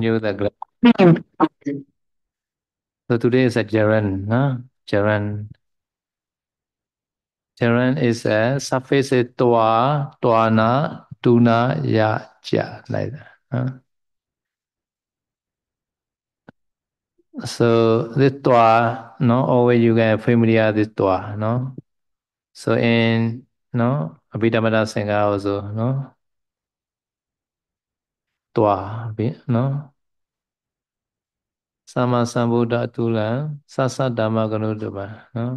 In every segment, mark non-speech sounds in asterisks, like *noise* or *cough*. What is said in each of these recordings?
continue the hmm. So today is a jaran, huh? jaran. Jaran is a surface toa, toana, tuna, ya, ja, like that. Huh? So this toa, no, always you get familiar with toa, no. So in no Abhidhamma Sangha also, no. တွာပြီနော်သမ္မာသမ္ဗုဒ္ဓအတုလံသသဓမ္မကနုတပံနော်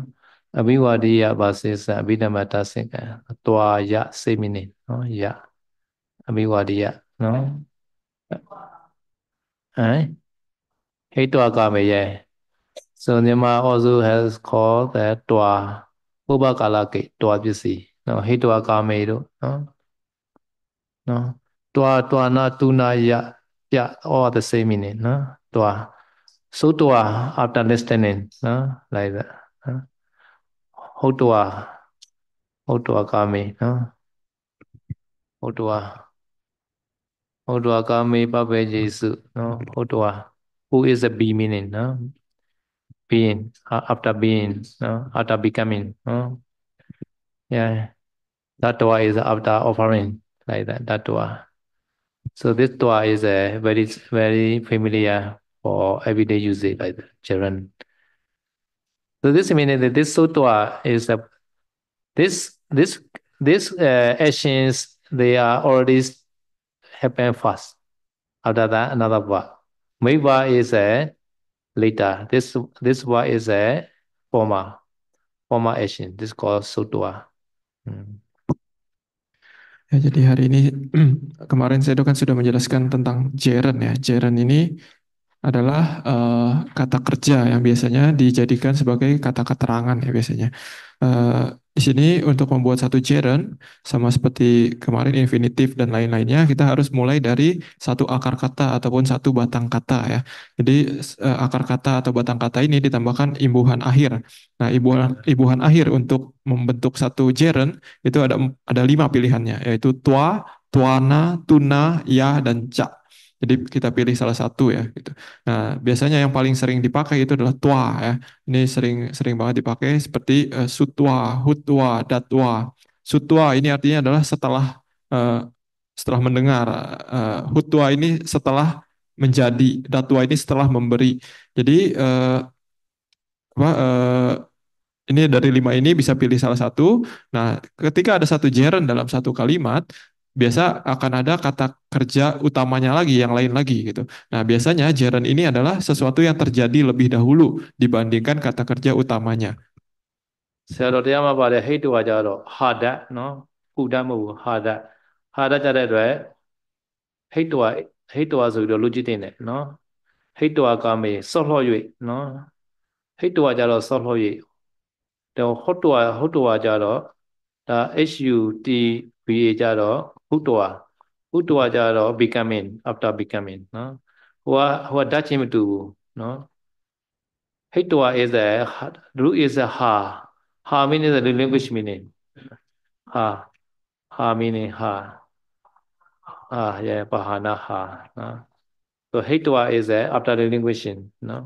အဘိဝါဒိယပါစေသအဘိဓမ္မတသိကံတွာယစေမိနေနော်ယအဘိဝါဒိယနော်ဟမ်ဟိတွာကမေယေ So Nima also has called that Dwa Ubakalake Dwa Pisi. No, Hitwa Kame do. No. No. त्वा त्वाना तुनाया ya all the same meaning နော် त्वा so त्वा after listening နော် like that နော်ဟုတ် त्वा ဟုတ် त्वा ကာမေနော်ဟုတ် त्वा ဟုတ် त्वा ကာမေပပေယေစုနော်ဟုတ် त्वा who is a be meaning နော် being after being နော် after becoming နော် yeah that twa is after offering like that that twa So this dua is a uh, very very familiar for everyday usage by the children. So this means that this sutta is a this this this uh, actions they are already happen fast. After that, another va. Meva is a uh, later. This this va is a uh, former former action. This is called sutua. Mm. Ya, jadi hari ini *clears throat* kemarin saya kan sudah menjelaskan tentang jeren ya. Jeren ini adalah uh, kata kerja yang biasanya dijadikan sebagai kata keterangan ya biasanya. Uh, di sini untuk membuat satu ceren, sama seperti kemarin infinitif dan lain-lainnya, kita harus mulai dari satu akar kata ataupun satu batang kata ya. Jadi eh, akar kata atau batang kata ini ditambahkan imbuhan akhir. Nah imbuhan, imbuhan akhir untuk membentuk satu ceren itu ada ada lima pilihannya, yaitu tua, tuana, tuna, ya, dan cak. Jadi kita pilih salah satu ya gitu. Nah, biasanya yang paling sering dipakai itu adalah tua ya. Ini sering sering banget dipakai seperti uh, eh, sutwa, hutwa, datwa. Sutwa ini artinya adalah setelah uh, setelah mendengar. Uh, eh, hutwa ini setelah menjadi, datua ini setelah memberi. Jadi uh, apa uh, ini dari lima ini bisa pilih salah satu. Nah, ketika ada satu jeren dalam satu kalimat, biasa akan ada kata kerja utamanya lagi yang lain lagi gitu. Nah, biasanya jaran ini adalah sesuatu yang terjadi lebih dahulu dibandingkan kata kerja utamanya. ဆရာတော်တရားမှာပါတယ်ဟိတ်တူဟာကြတော့ဟာဒတ်နော်ကုဒတ်မဟုတ်ဘူးဟာဒတ်ဟာဒတ်ကြတဲ့အတွက်ဟိတ်တူဟာဟိတ်တူဟာဆိုပြီးတော့လူကြည့်တင်တယ်နော်ဟိတ်တူဟာကမေဆော့လှော့၍နော်ဟိတ်တူဟာကြတော့ဆော့လှော့၍တော့ဟော့တူဟာဟော့တူဟာကြတော့ဒါ HUT eh? a jaro Hutwa. Hutwa ကြတော့ becoming after becoming နော်ဟိုကဟိုကဓာတ်ချင်းမတူဘူးနော် Hitwa is a root is a ha ha is a relinquish meaning ha ha meaning ha ha yeah pahana ha နော် so Hitwa is a after relinquishing နော်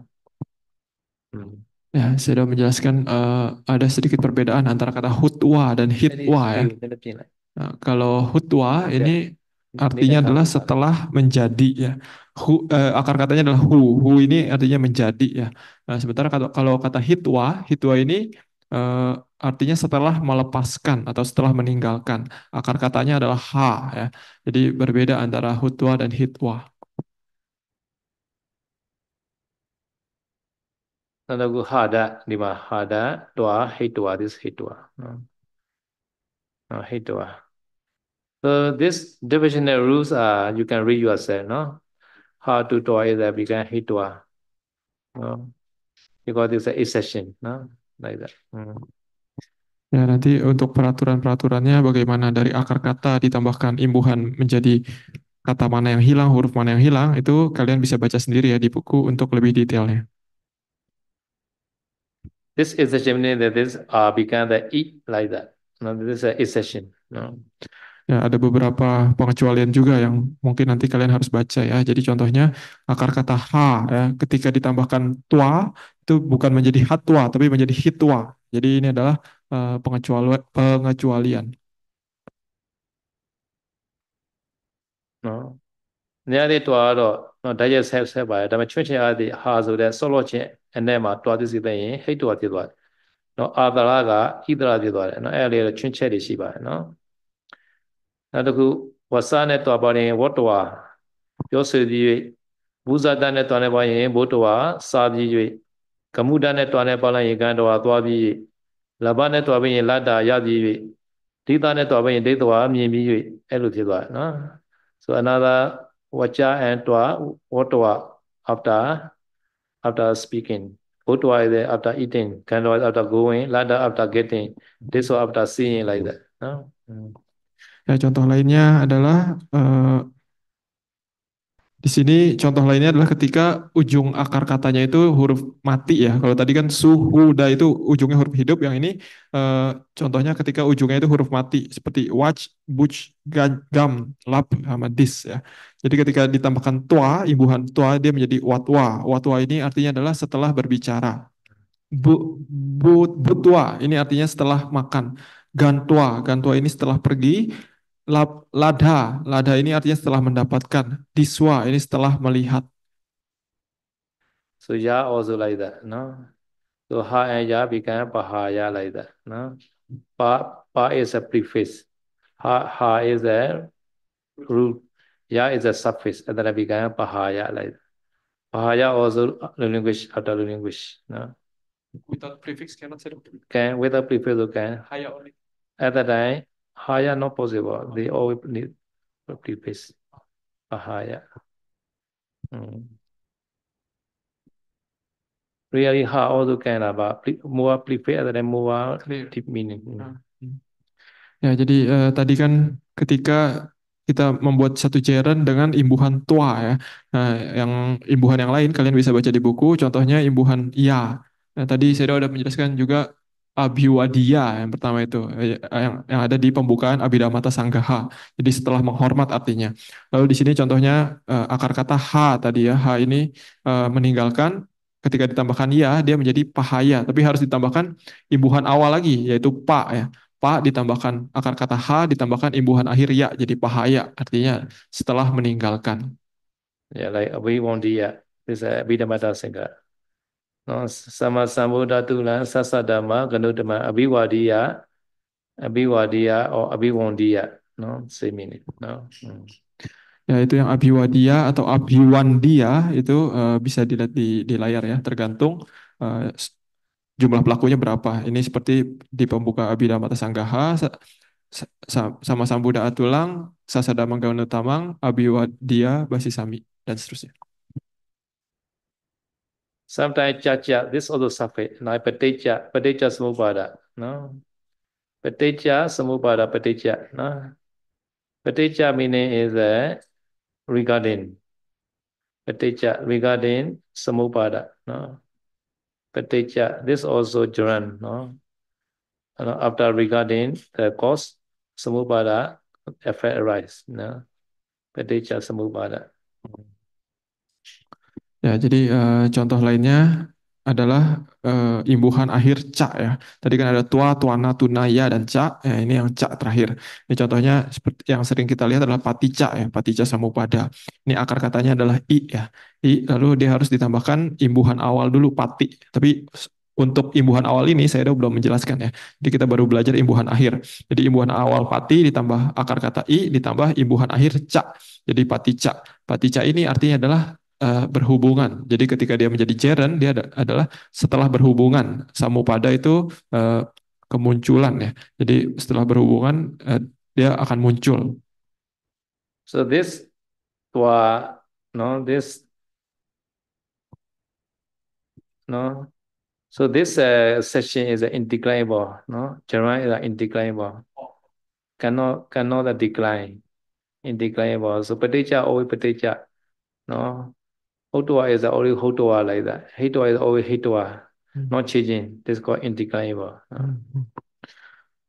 Ya, saya sudah menjelaskan uh, ada sedikit perbedaan antara kata hutwa dan hitwa ya. Nah, kalau hutwa nah, ini artinya kan adalah setelah menjadi ya. Hu, eh, akar katanya adalah hu. Hu ini artinya menjadi ya. Nah, sementara kalau, kalau kata hitwa, hitwa ini eh, artinya setelah melepaskan atau setelah meninggalkan. Akar katanya adalah ha ya. Jadi berbeda antara hutwa dan hitwa. hitwa dua hitwa. Hmm. Nah, So this divisional rules are you can read yourself, no? How to do is that we can hit to no? Because it's a session, no? Like that. Mm. Ya, nanti untuk peraturan-peraturannya bagaimana dari akar kata ditambahkan imbuhan menjadi kata mana yang hilang, huruf mana yang hilang, itu kalian bisa baca sendiri ya di buku untuk lebih detailnya. This is gemini that is uh, become the e like that. No, this is a session. No. Ya, ada beberapa pengecualian juga yang mungkin nanti kalian harus baca ya. Jadi contohnya akar kata ha ya, ketika ditambahkan tua itu bukan menjadi hatwa tapi menjadi hitwa. Jadi ini adalah uh, pengecuali pengecualian. No. no နောက်တစ်ခုဝဆနဲ့တွာပါရင်ဝတ္တဝါပြောဆိုပြီး၍ဘူးဇတနဲ့တွာနေပါရင်ဘုတ္တဝါစာပြီး၍ကမှုတနဲ့တွာနေပါလိုက်ရင်ကံတဝါသွားပြီးလဘနဲ့တွာပြီးရင်လတ္တာရပြီး၍ဒိသနဲ့တွာပြီးရင်ဒိသဝါမြင်ပြီး၍အဲ့လိုဖြစ်သွားတယ်နော် so another vacha and twa watwa after after speaking butwa is there after eating kandwa is after going ladda after getting this or after seeing like that no mm. Ya, contoh lainnya adalah eh, di sini contoh lainnya adalah ketika ujung akar katanya itu huruf mati ya. Kalau tadi kan suhuda itu ujungnya huruf hidup, yang ini eh, contohnya ketika ujungnya itu huruf mati seperti watch, butch, gam, lap, sama dis ya. Jadi ketika ditambahkan tua, imbuhan tua dia menjadi watwa. Watwa ini artinya adalah setelah berbicara. Bu, bu, butwa ini artinya setelah makan. Gantua, gantua ini setelah pergi lab, lada, lada ini artinya setelah mendapatkan, diswa ini setelah melihat. So ya also like that, no? So ha and ya became pahaya like that, no? Pa, pa is a prefix, ha, ha is a root, ya is a suffix, and then it became laida. like that. ya also linguish, utter linguish, no? Without prefix cannot say. Can, without prefix, okay. Haya only. At the time, Higher not possible. They all need practice a higher. Mm. Really hard also can but more prepared than more deep meaning. Mm. Ya, jadi uh, tadi kan ketika kita membuat satu cairan dengan imbuhan tua ya. Nah, yang imbuhan yang lain kalian bisa baca di buku, contohnya imbuhan ya. Nah, tadi saya sudah menjelaskan juga dia yang pertama itu eh, yang, yang ada di pembukaan Abhidhamata Sanggaha. Jadi setelah menghormat artinya. Lalu di sini contohnya uh, akar kata ha tadi ya. Ha ini uh, meninggalkan ketika ditambahkan ya dia menjadi pahaya tapi harus ditambahkan imbuhan awal lagi yaitu pa ya. Pa ditambahkan akar kata ha ditambahkan imbuhan akhir ya jadi pahaya artinya setelah meninggalkan. Ya yeah, like abhiwadya bisa Abhidhamata Sanggaha. Sama နော်ဆမစံဗုဒ္ဓတုလံဆသဓမ္မကနုဓမ္မအဘိဝါဒိယအဘိဝါဒိယ or အဘိဝန္ဒိယနော် same meaning နော် hmm. Ya, itu yang wadia atau wandia itu uh, bisa dilihat di, di layar ya, tergantung uh, jumlah pelakunya berapa. Ini seperti di pembuka Abhidhamata tasanggaha sa, sa, sama Sambuddha Atulang, abi wadia basi Basisami, dan seterusnya. Sometimes judge this also suffer. like paticca, paticca samuppada, no? Paticca samuppada, paticca, no? Paticca meaning is uh, regarding. Paticca, regarding samuppada, no? Paticca, this also joran, no? You after regarding the cause, samuppada, effect arise, no? Paticca samuppada. Mm -hmm. Ya, jadi uh, contoh lainnya adalah uh, imbuhan akhir cak ya. Tadi kan ada tua, tuana, tunaya dan cak. Ya, ini yang cak terakhir. Ini contohnya seperti yang sering kita lihat adalah pati cak ya, Pati cak patica pada. Ini akar katanya adalah i ya. I lalu dia harus ditambahkan imbuhan awal dulu pati. Tapi untuk imbuhan awal ini saya belum menjelaskan ya. Jadi kita baru belajar imbuhan akhir. Jadi imbuhan awal pati ditambah akar kata i ditambah imbuhan akhir cak. Jadi pati cak. Pati cak ini artinya adalah uh, berhubungan. Jadi ketika dia menjadi Jaren, dia ada, adalah setelah berhubungan. Samupada itu uh, kemunculan ya. Jadi setelah berhubungan uh, dia akan muncul. So this tua no this no so this uh, session is indeclinable no Jaren is indeclinable cannot cannot decline indeclinable so paticca always paticca no Hotwa is always hotwa like that. Hitwa is always hitwa. Hmm. Not changing. This is called indeclinable.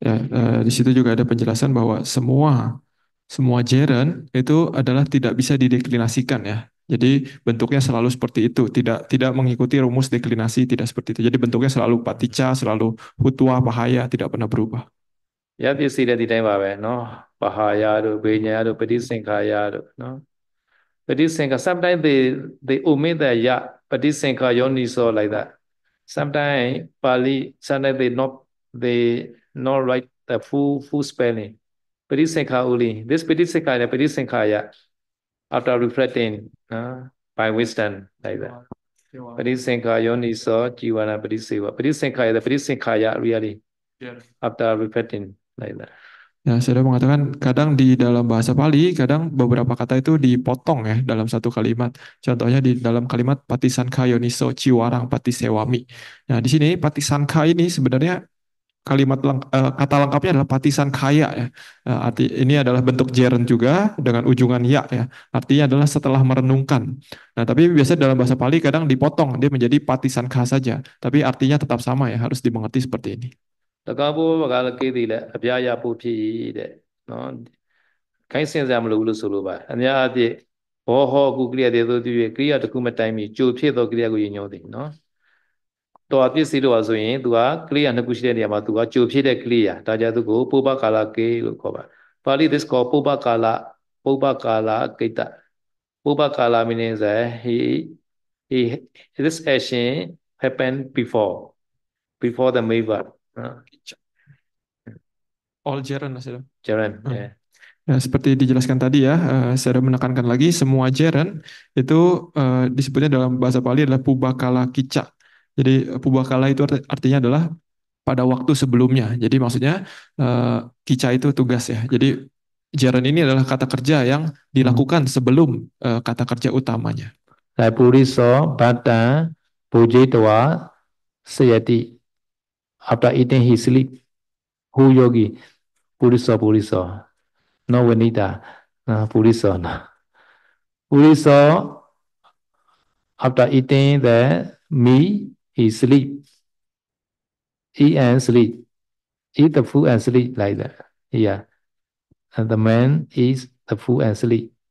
Ya, ya, di situ juga ada penjelasan bahwa semua semua gerund itu adalah tidak bisa dideklinasikan ya. Jadi bentuknya selalu seperti itu, tidak tidak mengikuti rumus deklinasi, tidak seperti itu. Jadi bentuknya selalu patica, selalu hutwa, bahaya, tidak pernah berubah. Ya, bisa tidak tidak apa no, bahaya, do, benya, do, pedisengkaya, do, no. Patisinka, sometimes they, they omit the ya, patisinka yoni, so like that. Sometimes Pali, sometimes they not, they not write the full, full spelling. Patisinka only. This patisinka and patisinka ya, after reflecting uh, by wisdom, like that. Patisinka yoni, so jivana patisinka. Patisinka is the patisinka ya, really. Yeah. After reflecting, like that. Ya, nah, saya mengatakan kadang di dalam bahasa Pali, kadang beberapa kata itu dipotong ya dalam satu kalimat. Contohnya di dalam kalimat patisanka niso ciwarang patisewami. Nah, di sini patisan patisanka ini sebenarnya kalimat lang eh, kata lengkapnya adalah patisan kaya ya. Eh, arti ini adalah bentuk jeren juga dengan ujungan ya ya. Artinya adalah setelah merenungkan. Nah, tapi biasanya dalam bahasa Pali kadang dipotong dia menjadi patisan kah saja, tapi artinya tetap sama ya, harus dimengerti seperti ini. ၎င်းဘုဘကလည်းကိသည်လည်းအပြာရဖို့ဖြစ်၏တဲ့နော်ခိုင်းစင်စရာမလိုဘူးလို့ဆိုလိုပါအများအပြည့်ဘောဟောကုကရိယာတေသောသူရဲ့ကရိယာတစ်ခုမတိုင်မီကြိုဖြစ်သောကရိယာကိုရည်ညွှန်းသည်နော်တော်ပစ္စည်းလို့ပါဆိုရင် तू ကကရိယာနှစ်ခုရှိတဲ့နေရာမှာ तू ကကြိုဖြစ်တဲ့ကရိယာဒါကြသူကိုပုပ္ပကာလကေလို့ခေါ်ပါပါဠိ this called ပုပ္ပကာလပုပ္ပကာလကိတ္တပုပ္ပကာလ means he he this action happened before before the meva all gerund Mas Edo. Gerund, hmm. ya. Nah, seperti dijelaskan tadi ya, uh, saya menekankan lagi semua gerund itu uh, disebutnya dalam bahasa Bali adalah pubakala kicak. Jadi eh, pubakala itu arti, artinya adalah pada waktu sebelumnya. Jadi maksudnya uh, kica itu tugas ya. Jadi gerund ini adalah kata kerja yang dilakukan hmm. sebelum uh, kata kerja utamanya. Saya puriso pada tua sejati. apa eating hisli sleep. Puriso, Puriso. No Venita, uh, Puriso. No. Puriso, after eating the me he sleep. Eat and sleep. Eat the food and sleep like that. Yeah. And the man eats the food and sleep. *laughs*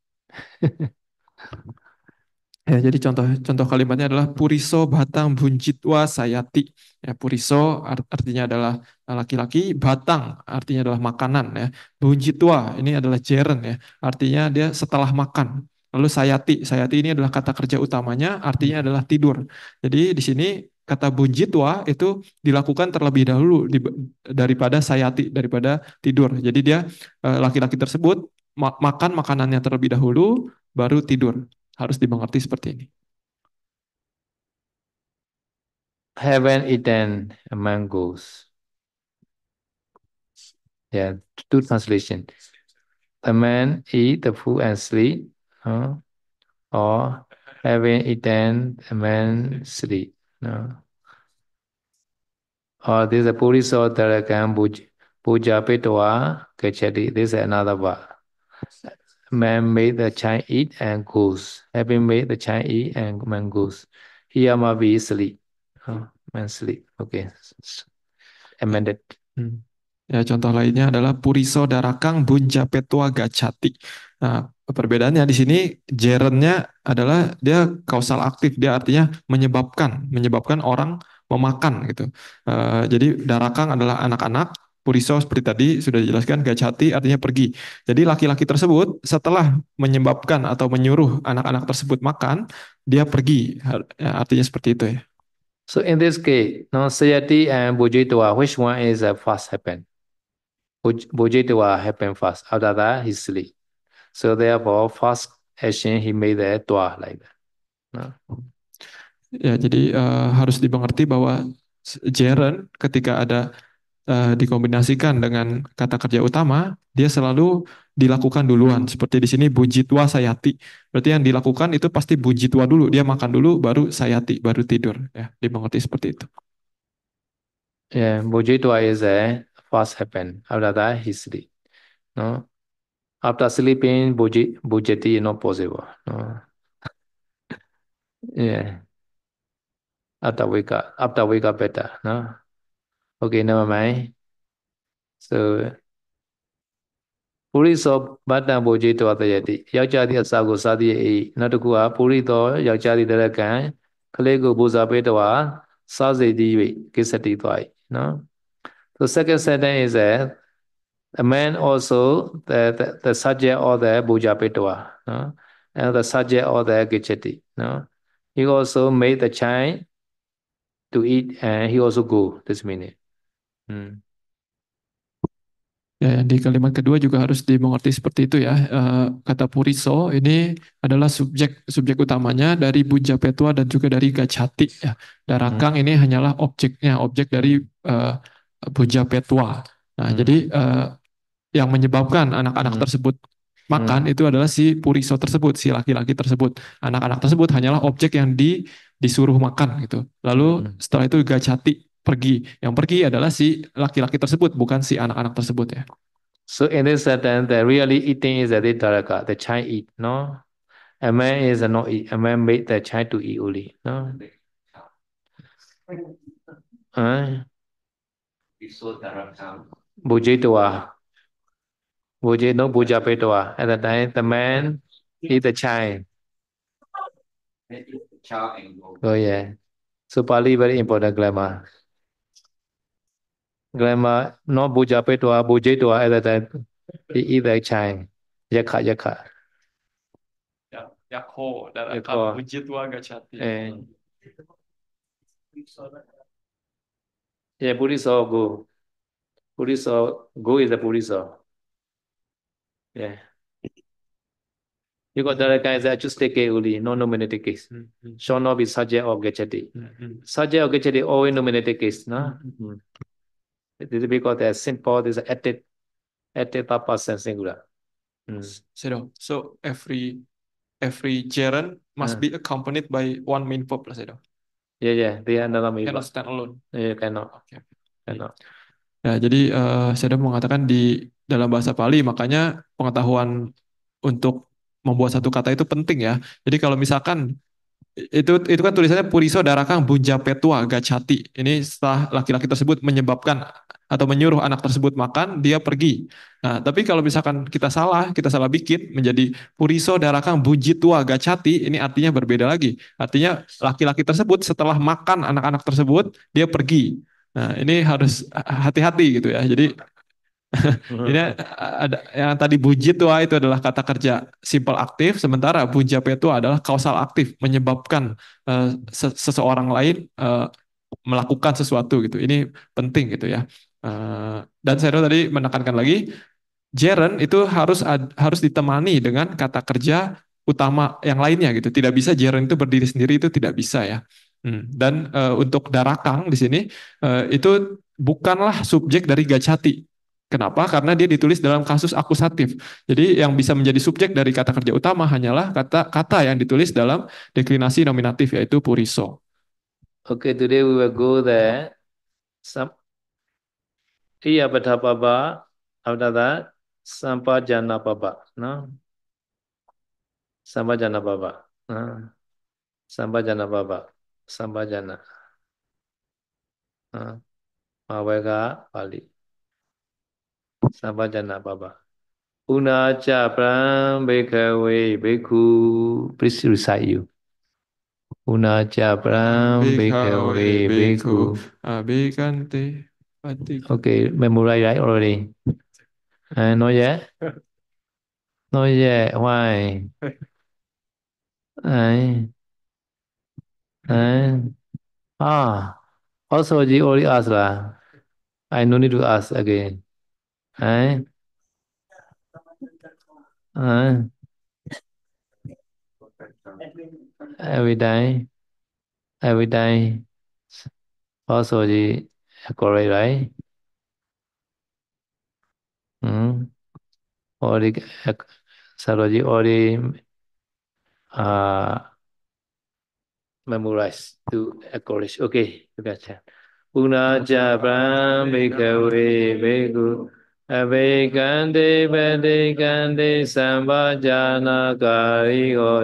Ya, jadi contoh contoh kalimatnya adalah puriso batang bunjitwa sayati. Ya, puriso art, artinya adalah eh, laki-laki, batang artinya adalah makanan ya. Bunjitwa ini adalah jeren ya. Artinya dia setelah makan. Lalu sayati, sayati ini adalah kata kerja utamanya, artinya adalah tidur. Jadi di sini kata bunjitwa itu dilakukan terlebih dahulu di, daripada sayati, daripada tidur. Jadi dia eh, laki-laki tersebut makan makanannya terlebih dahulu baru tidur harus dimengerti seperti ini. Heaven eaten mangoes. Yeah, two translation. A man eat the food and sleep, huh? or having eaten a man sleep. No? Or this is a Puriso Tarakam Puja Petwa Kachari. This is another bar man made the child eat and goes. Having made the child eat and man goes. Here must be sleep. Oh, man sleep. Okay. Amended. Hmm. Ya, contoh lainnya adalah Puriso Darakang Bunja Petua Gacati. Nah, perbedaannya di sini jerennya adalah dia kausal aktif, dia artinya menyebabkan, menyebabkan orang memakan gitu. Uh, jadi Darakang adalah anak-anak, Puriso seperti tadi sudah dijelaskan gacati artinya pergi. Jadi laki-laki tersebut setelah menyebabkan atau menyuruh anak-anak tersebut makan, dia pergi. Ya, artinya seperti itu ya. So in this case, no sejati and bujitwa, which one is a fast happen? Bujitwa happen fast. After that, he sleep. So therefore, fast action he made the tua like that. No? Ya, jadi uh, harus dimengerti bahwa Jaren ketika ada uh, dikombinasikan dengan kata kerja utama, dia selalu dilakukan duluan. Seperti di sini bujitwa sayati. Berarti yang dilakukan itu pasti bujitwa dulu. Dia makan dulu, baru sayati, baru tidur. Ya, dimengerti seperti itu. Yeah, bujitwa is a fast happen. After that, he sleep. No, after sleeping, buji, bujeti is not possible. No. *laughs* yeah. After wake up, after wake up better. No. Okay, never mind. So, Puri so bhattan boji twa tayati. ယောက်ျားသည့်အစာကိုစားသည့်အိနောက်တစ်ခုကပူရိသောယောက်ျားသည့်တရကံကလေးကိုပူဇော်ပေးတော်စားစေသည်၍ကိစ္စတိသွား၏နော် So second sentence is that a man also the the, the subject or the puja petwa no and the subject or the kichati no he also made the child to eat and he also go this meaning Hmm. Ya, di kalimat kedua juga harus dimengerti seperti itu ya. E, kata puriso ini adalah subjek subjek utamanya dari buja petua dan juga dari gacati ya. Darakang hmm. ini hanyalah objeknya, objek dari e, eh, buja petua. Nah, hmm. jadi eh, e, yang menyebabkan anak-anak hmm. tersebut makan hmm. itu adalah si puriso tersebut, si laki-laki tersebut. Anak-anak tersebut hanyalah objek yang di disuruh makan gitu. Lalu hmm. setelah itu gacati pergi. Yang pergi adalah si laki-laki tersebut, bukan si anak-anak tersebut ya. So in this sentence, the really eating is the daraka, the child eat, no? A man is a not eat. A man made the child to eat only, no? Huh? Bujitwa. Bujit, no buja bujapetwa. At the time, the man eat the child. Oh yeah. So Pali very important grammar. grandma no buja petwa bujetwa at that time. He eat that chime. Yaka Yeah, yakho. that Yeah, Buddhist go. Buddhist go is a Buddhist Yeah. You got the other guys that just take it only, no nominated case. Mm-hmm. Shall not be subject of gachati. Mm-hmm. Subject of gachati always nominated case, no? Mm-hmm. this is because are simple is added, added at and singular. Mm. Sedo. So every every gerund must mm. be accompanied by one main verb lah Sedo. yeah, yeah, dia adalah main Cannot stand alone. yeah, cannot. Okay. Cannot. Ya, jadi uh, eh, Sedo mengatakan di dalam bahasa Pali makanya pengetahuan untuk membuat satu kata itu penting ya. Jadi kalau misalkan itu itu kan tulisannya Puriso Darakang Bunja Petua Gacati. Ini setelah laki-laki tersebut menyebabkan atau menyuruh anak tersebut makan, dia pergi. Nah, tapi kalau misalkan kita salah, kita salah bikin menjadi Puriso Darakang Buji Tua Gacati, ini artinya berbeda lagi. Artinya laki-laki tersebut setelah makan anak-anak tersebut, dia pergi. Nah, ini harus hati-hati gitu ya. Jadi ini *laughs* ada yang tadi buji tua itu adalah kata kerja simple aktif, sementara bujape itu adalah kausal aktif menyebabkan uh, seseorang lain uh, melakukan sesuatu gitu. Ini penting gitu ya. Uh, dan saya tadi menekankan lagi jaren itu harus ad, harus ditemani dengan kata kerja utama yang lainnya gitu. Tidak bisa jaren itu berdiri sendiri itu tidak bisa ya. Hmm. Dan uh, untuk darakang di sini uh, itu bukanlah subjek dari gacati Kenapa? Karena dia ditulis dalam kasus akusatif. Jadi yang bisa menjadi subjek dari kata kerja utama hanyalah kata-kata yang ditulis dalam deklinasi nominatif yaitu puriso. Okay, today we will go there. Some iya apa after that jana apa? Nah. no? jana apa? No? Sampajana baba. Nah. Sampajana. No? Nah. Mawega Bali. Sabajana papa una chapa be ka we please recite you una pram be beku abikante be ku ah be okay memorize right already ah no yeah no yeah why ah ah also ji already ask lah i no need to ask again. đấy à. every day every day also the correct right mm. or the psychology or the uh, memorize to accomplish okay you got that ပုဏ္ဏာကြဗြဟ္မိကဝေဘေကု về can đi về đi can đi na ca ri ho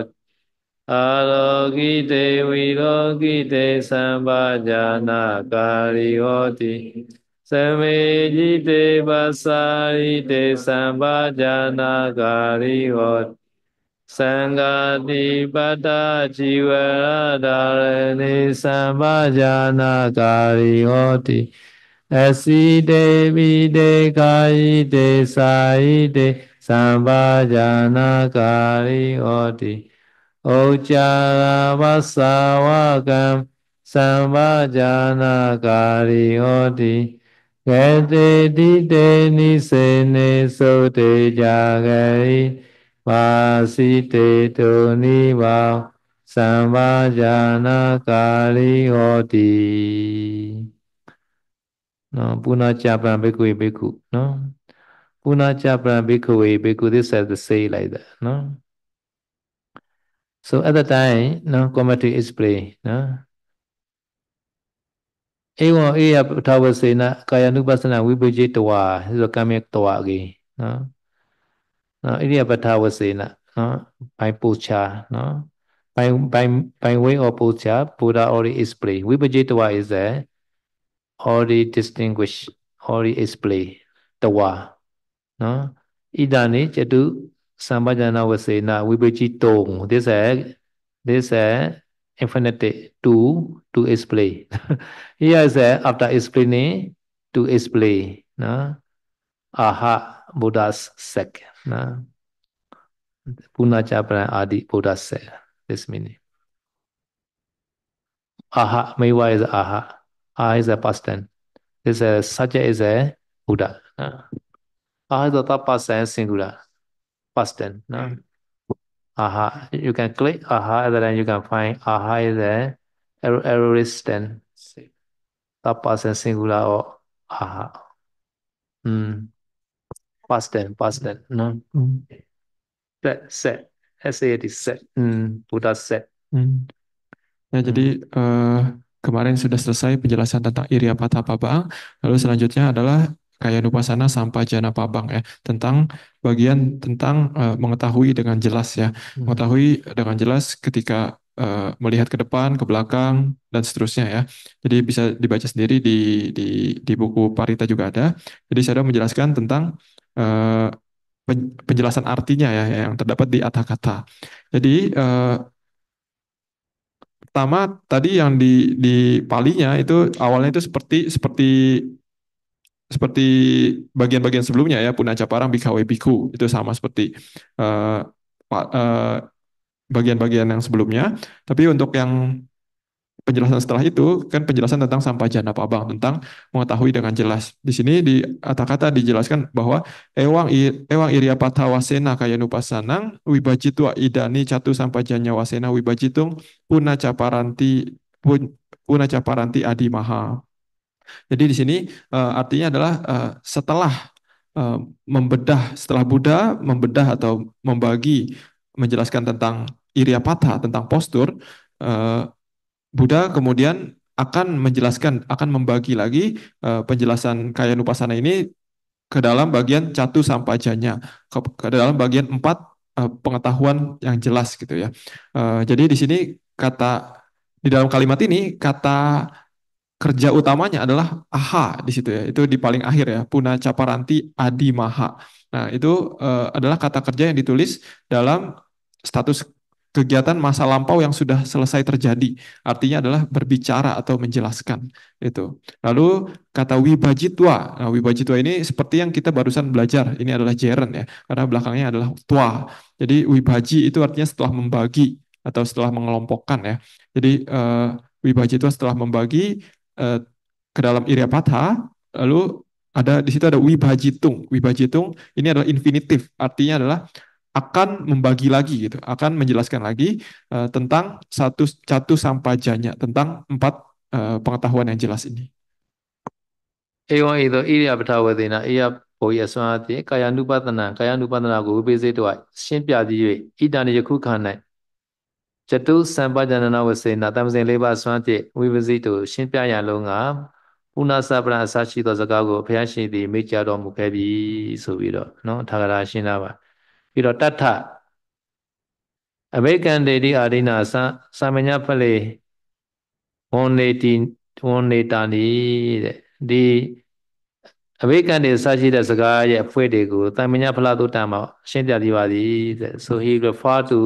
a te vi te sam ba cha na ca ri ho ti sam me ji te ba sa ri te sam ba cha na ca ri ho Sangha di bata jiva dharani sambhajana kari hoti. asi devi de kai de sai de sambhajana kari oti ochara vasavakam sambhajana kari oti gete dite nisene sote jagari vasite tuniva sambhajana kari oti နော်ပုဏ္ဏကြပံဘိက္ခုဘိက္ခုနော်ပုဏ္ဏကြပံဘိက္ခုဘိက္ခု this has to say like that နော် so at the time နော် commentary is play နော်ဧဝံဧယပထဝစေနကာယ ानु ပသနာဝိပဇိတဝါဆိုတော့ကံမြတဝါကြီးနော်နော်ဣရိယပထဝစေနနော် by posture နော် by by by way of posture buddha already explain ဝိပဇိတဝါ is there already distinguish, already explained the wa. No? Idani jadu sambhajana vasena vipachi tong. This is this is infinite to to explain. *laughs* Here is after explaining to explain. No? Aha Buddha's sect. No? Punachapana Adi Buddha's sect. This meaning. Aha, Meiwa is aha. A is a past tense. This is a ah. is a Buddha. A is the past person singular. Past tense. No? Hmm. Aha. You can click aha and then you can find aha is a er-, errorist tense. Third person singular or aha. Mm. Past tense, past tense. No. Mm. That set. s a D set. Mm. Buddha set. Mm. Ya, jadi uh, Kemarin sudah selesai penjelasan tentang Iryapatha Pabang, lalu selanjutnya adalah kaya nupasana Jana pabang ya tentang bagian tentang uh, mengetahui dengan jelas ya hmm. mengetahui dengan jelas ketika uh, melihat ke depan ke belakang dan seterusnya ya jadi bisa dibaca sendiri di di di buku Parita juga ada jadi saya sudah menjelaskan tentang uh, penjelasan artinya ya yang terdapat di atakata jadi uh, pertama tadi yang di di palinya itu awalnya itu seperti seperti seperti bagian-bagian sebelumnya ya Punaca Parang Bikawe Biku itu sama seperti eh, eh, bagian-bagian uh, uh, bagian -bagian yang sebelumnya tapi untuk yang penjelasan setelah itu kan penjelasan tentang sampah jana bang tentang mengetahui dengan jelas. Di sini di kata-kata dijelaskan bahwa ewang i, ewang iria patha wasena kaya nupasanang wibajitu idani catu sampah janya wasena wibajitung puna caparanti puna caparanti adi maha. Jadi di sini uh, artinya adalah uh, setelah uh, membedah setelah Buddha membedah atau membagi menjelaskan tentang iriapata tentang postur uh, Buddha kemudian akan menjelaskan, akan membagi lagi uh, penjelasan kaya nupasana ini ke dalam bagian catu sampajanya, ke, ke dalam bagian empat uh, pengetahuan yang jelas gitu ya. Uh, jadi di sini kata di dalam kalimat ini kata kerja utamanya adalah aha di situ ya. Itu di paling akhir ya, puna caparanti adi maha. Nah, itu uh, adalah kata kerja yang ditulis dalam status kegiatan masa lampau yang sudah selesai terjadi. Artinya adalah berbicara atau menjelaskan itu. Lalu kata wibajitwa. Nah, wibajitwa ini seperti yang kita barusan belajar. Ini adalah jeren ya, karena belakangnya adalah tua. Jadi wibaji itu artinya setelah membagi atau setelah mengelompokkan ya. Jadi uh, wibajitwa setelah membagi uh, ke dalam iryapatha lalu ada di situ ada wibajitung. Wibajitung ini adalah infinitif, artinya adalah akan membagi lagi gitu, akan menjelaskan lagi uh, tentang satu satu sampai janya tentang empat uh, pengetahuan yang jelas ini. Ewan iya, itu iya bertawa dina iya boya swati kaya nupatana kaya nupatana ku wipese kan, nah. tuai nah, nah, shin pya ji yue ita ni yakhu khan nai jatu sampajanana wasena no 4ပါးစွမ်းဖြင့်ဝိပစီတို့ရှင်းပြရန်လုံးကပုဏ္ဏစာပရအစရှိသောစကားကိုဘုရားရှင်သည်မိကြားတော်မူခဲ့ပြီဆိုပြီးတော့နော်ထာဂရာရှင်းတာပါပြီးတော့တတ်ထအဘိကံဒေတိအာဒိနာသသာမညဖလေဝန္နေတိဝန္နေတာနိတဲ့ဒီအဘိကံတွေစရှိတဲ့စကားရဲ့အဖွဲတွေကိုသာမညဖလာတုတံမှာရှင်းပြသေးပါသည်တဲ့ so he referred to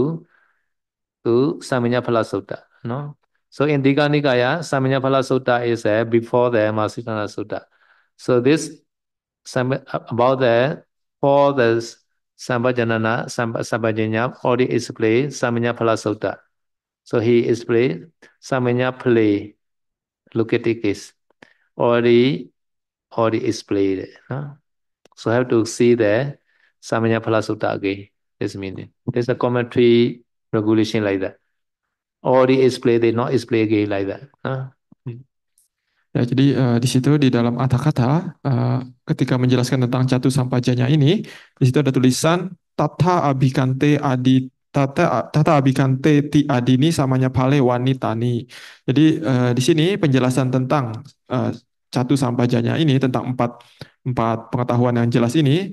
to သာမညဖလာစုတ္တနော် so in dikanikaya samanya phala sutta is uh, before the masitana sutta so this about the for the Sambajanana, Sambajanya already is played phala Palasota. So he is played Samanya play. Look at it is. Already, already is No? So I have to see the Samanya Palasota again. This meaning. There's a commentary regulation like that. Already is they not is again like that. No? Ya, jadi uh, di situ di dalam kata-kata uh, eh, ketika menjelaskan tentang catu sampajanya ini, di situ ada tulisan tata abikante adi tata tata abikante ti adini samanya pale wanitani. Jadi uh, di sini penjelasan tentang uh, catu sampajanya ini tentang empat empat pengetahuan yang jelas ini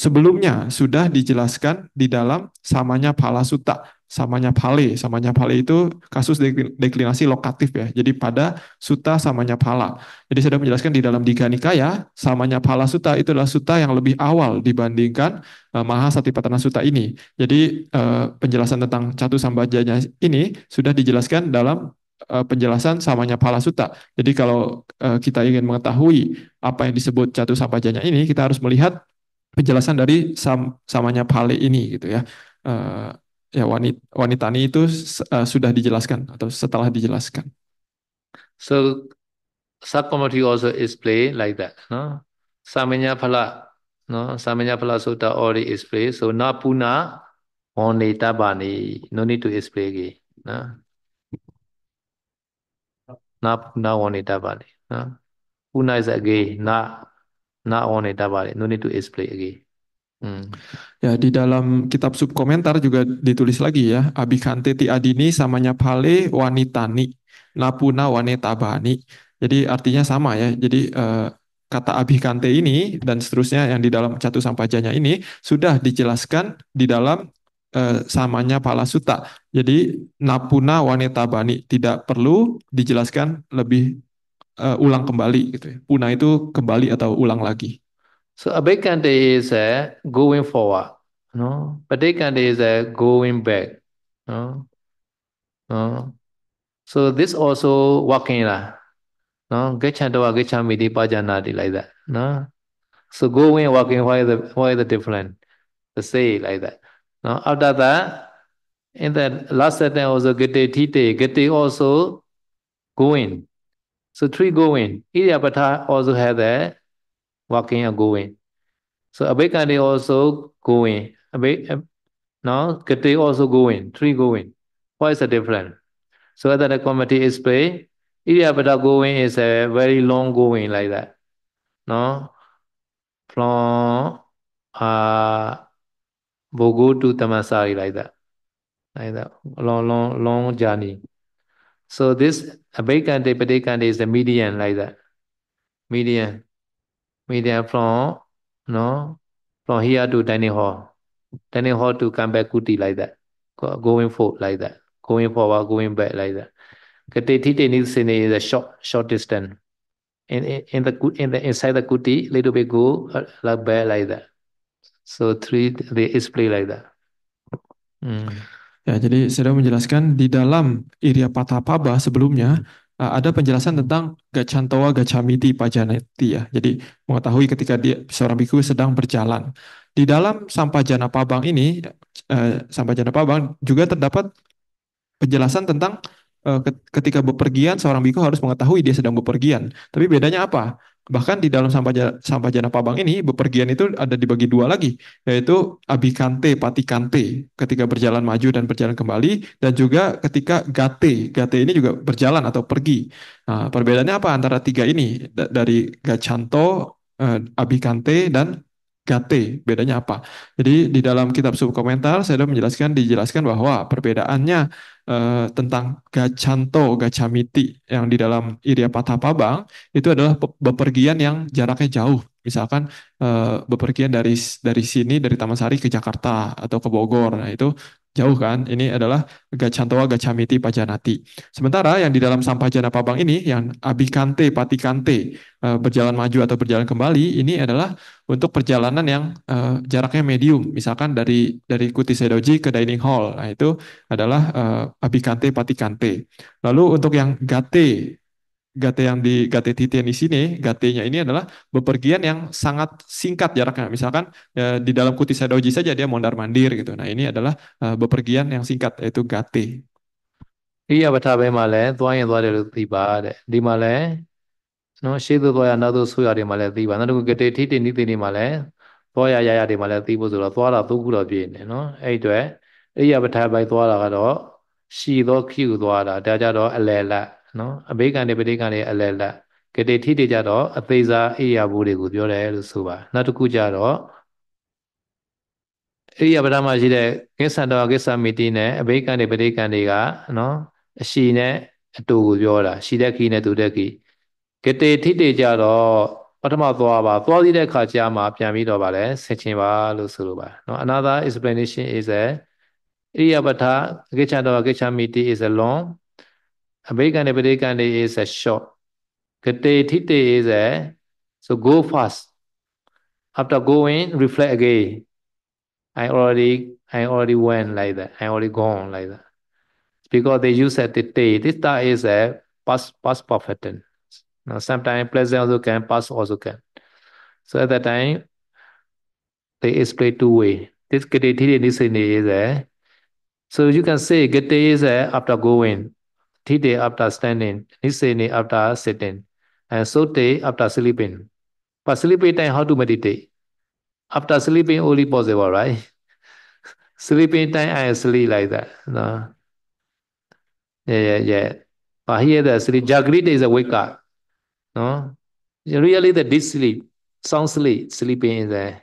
sebelumnya sudah dijelaskan di dalam samanya pala sutak samanya pale. Samanya pale itu kasus deklinasi lokatif ya. Jadi pada suta samanya pala. Jadi saya sudah menjelaskan di dalam Dika Nikaya, samanya pala suta itu adalah suta yang lebih awal dibandingkan uh, eh, Maha Satipatthana Suta ini. Jadi uh, penjelasan tentang catu sambajanya ini sudah dijelaskan dalam eh, penjelasan samanya pala suta. Jadi kalau kita ingin mengetahui apa yang disebut catu sambajanya ini, kita harus melihat penjelasan dari sam samanya pale ini gitu ya ya wanita wanitani itu uh, sudah dijelaskan atau setelah dijelaskan. So subcommittee also explain like that. No? Samanya phala, no? Samanya phala sutta already explain. So na puna wanita bani. No need to explain again. No? puna wanita bani. No? Puna is again. Na na wanita bani. No need to explain again. Hmm. Ya di dalam kitab subkomentar juga ditulis lagi ya abikante ti adini samanya pale wanitani napuna Bani. Jadi artinya sama ya. Jadi eh, kata abikante ini dan seterusnya yang di dalam catu sampajanya ini sudah dijelaskan di dalam eh, samanya Suta. Jadi napuna Bani tidak perlu dijelaskan lebih eh, ulang kembali gitu ya. Puna itu kembali atau ulang lagi. So Abhikanta is a uh, going forward. No? Patikanta is a uh, going back. No? No? So this also walking. No? Gachantawa, gachamiti, pajanati, like that. No? So going, walking, why the why the different? The say like that. No? After that, in the last sentence also day tite, day also going. So three going. Iryapatha also had a walking or going. So they also going. Abhik, no, Kati also going. Three going. What is the difference? So as the committee is play, Idiyapada going is a very long going like that. No? From uh, Bogo to Tamasari like that. Like that. Long, long, long journey. So this Abhikante, Patikante is the median like that. Median. no, from here to dining hall dining hall to come back kuti like that going forward like that going forward going back like that katetitini sini is a short short distance in in, the the in the inside the kuti little bit go uh, like back like that so three they explain like that hmm. ya jadi saya menjelaskan di dalam Iria Patapaba sebelumnya Eh, ada penjelasan tentang gacantawa gacamiti pajaneti ya. Jadi mengetahui ketika dia seorang biku sedang berjalan. Di dalam sampah Sampajana Pabang ini, eh, Sampajana Pabang juga terdapat penjelasan tentang eh, ketika bepergian seorang biku harus mengetahui dia sedang bepergian. Tapi bedanya apa? Bahkan di dalam sampah sampah Jana Pabang ini bepergian itu ada dibagi dua lagi, yaitu abikante, patikante ketika berjalan maju dan berjalan kembali dan juga ketika gate. Gate ini juga berjalan atau pergi. Nah, perbedaannya apa antara tiga ini dari gacanto, eh, abikante dan gate. Bedanya apa? Jadi di dalam kitab subkomentar saya sudah menjelaskan dijelaskan bahwa perbedaannya eh, tentang gacanto, gacamiti yang di dalam Iria Pabang itu adalah bepergian yang jaraknya jauh. Misalkan eh, bepergian dari dari sini dari Taman Sari ke Jakarta atau ke Bogor. Nah, itu jauh kan. Ini adalah gacantawa gacamiti pajanati. Sementara yang di dalam sampah jana Pabang ini, yang abikante patikante eh, berjalan maju atau berjalan kembali, ini adalah untuk perjalanan yang eh, jaraknya medium. Misalkan dari dari Kuti Sedoji ke Dining Hall, nah itu adalah eh, abikante patikante. Lalu untuk yang gate gate yang di gate titik yang di sini, gatenya ini adalah bepergian yang sangat singkat jaraknya. Misalkan ya, di dalam kuti sadoji saja dia mondar-mandir gitu. Nah, ini adalah uh, bepergian yang singkat yaitu gate. Iya, betul memang leh, tua yang tuan itu tiba de. Di mana no, sih itu tuan yang nado suya di mana tiba. Na tu gate titik ini di mana Tua ya ya di mana tiba sudah tu ku tuh gula biar no. Eh itu eh, iya betul baik tuan lah kalau si tua la. Da ja do jadi la. နော်အဘိကံတွေပဋိကံတွေအလယ်လတ်ကတိထိတိကြတော့အသေးစားအိယာဘူးတွေကိုပြောတယ်လို့ဆိုပါနောက်တစ်ခုကြတော့အိယာပဒမှာရှိတဲ့ကိစ္စတော်ကိစ္စမီတီနဲ့အဘိကံတွေပဋိကံတွေက နော်အရှိနဲ့အတူကိုပြောတာရှိတဲ့ခီနဲ့သူတဲ့ခီကတိထိတိကြတော့ပထမသွားပါသွားသေးတဲ့ခါကြာမှပြန်ပြီးတော့ပါလဲဆင်ချင်ပါလို့ဆိုလိုပါနော် another explanation is a အိယာပဒကိစ္စတော်ကိစ္စမီတီ is a long Abhigane Padigane is eh, a short. Kate Tite eh, is a so go fast. After going, reflect again. I already I already went like that. I already gone like that. because they use a tite. Tita is a eh, past past perfect tense. Now sometimes present also can, past also can. So at that time, they explain two way. This gate tite day is a so you can say gate is a after going. Dhite after standing, Nisene after sitting, and Sote after sleeping. But sleeping time, how to meditate? After sleeping, only possible, right? sleeping time, I sleep like that. No. Yeah, yeah, yeah. But here the sleep, Jagrita is a wake up. No? Really the deep sleep, sound sleep, sleeping is there.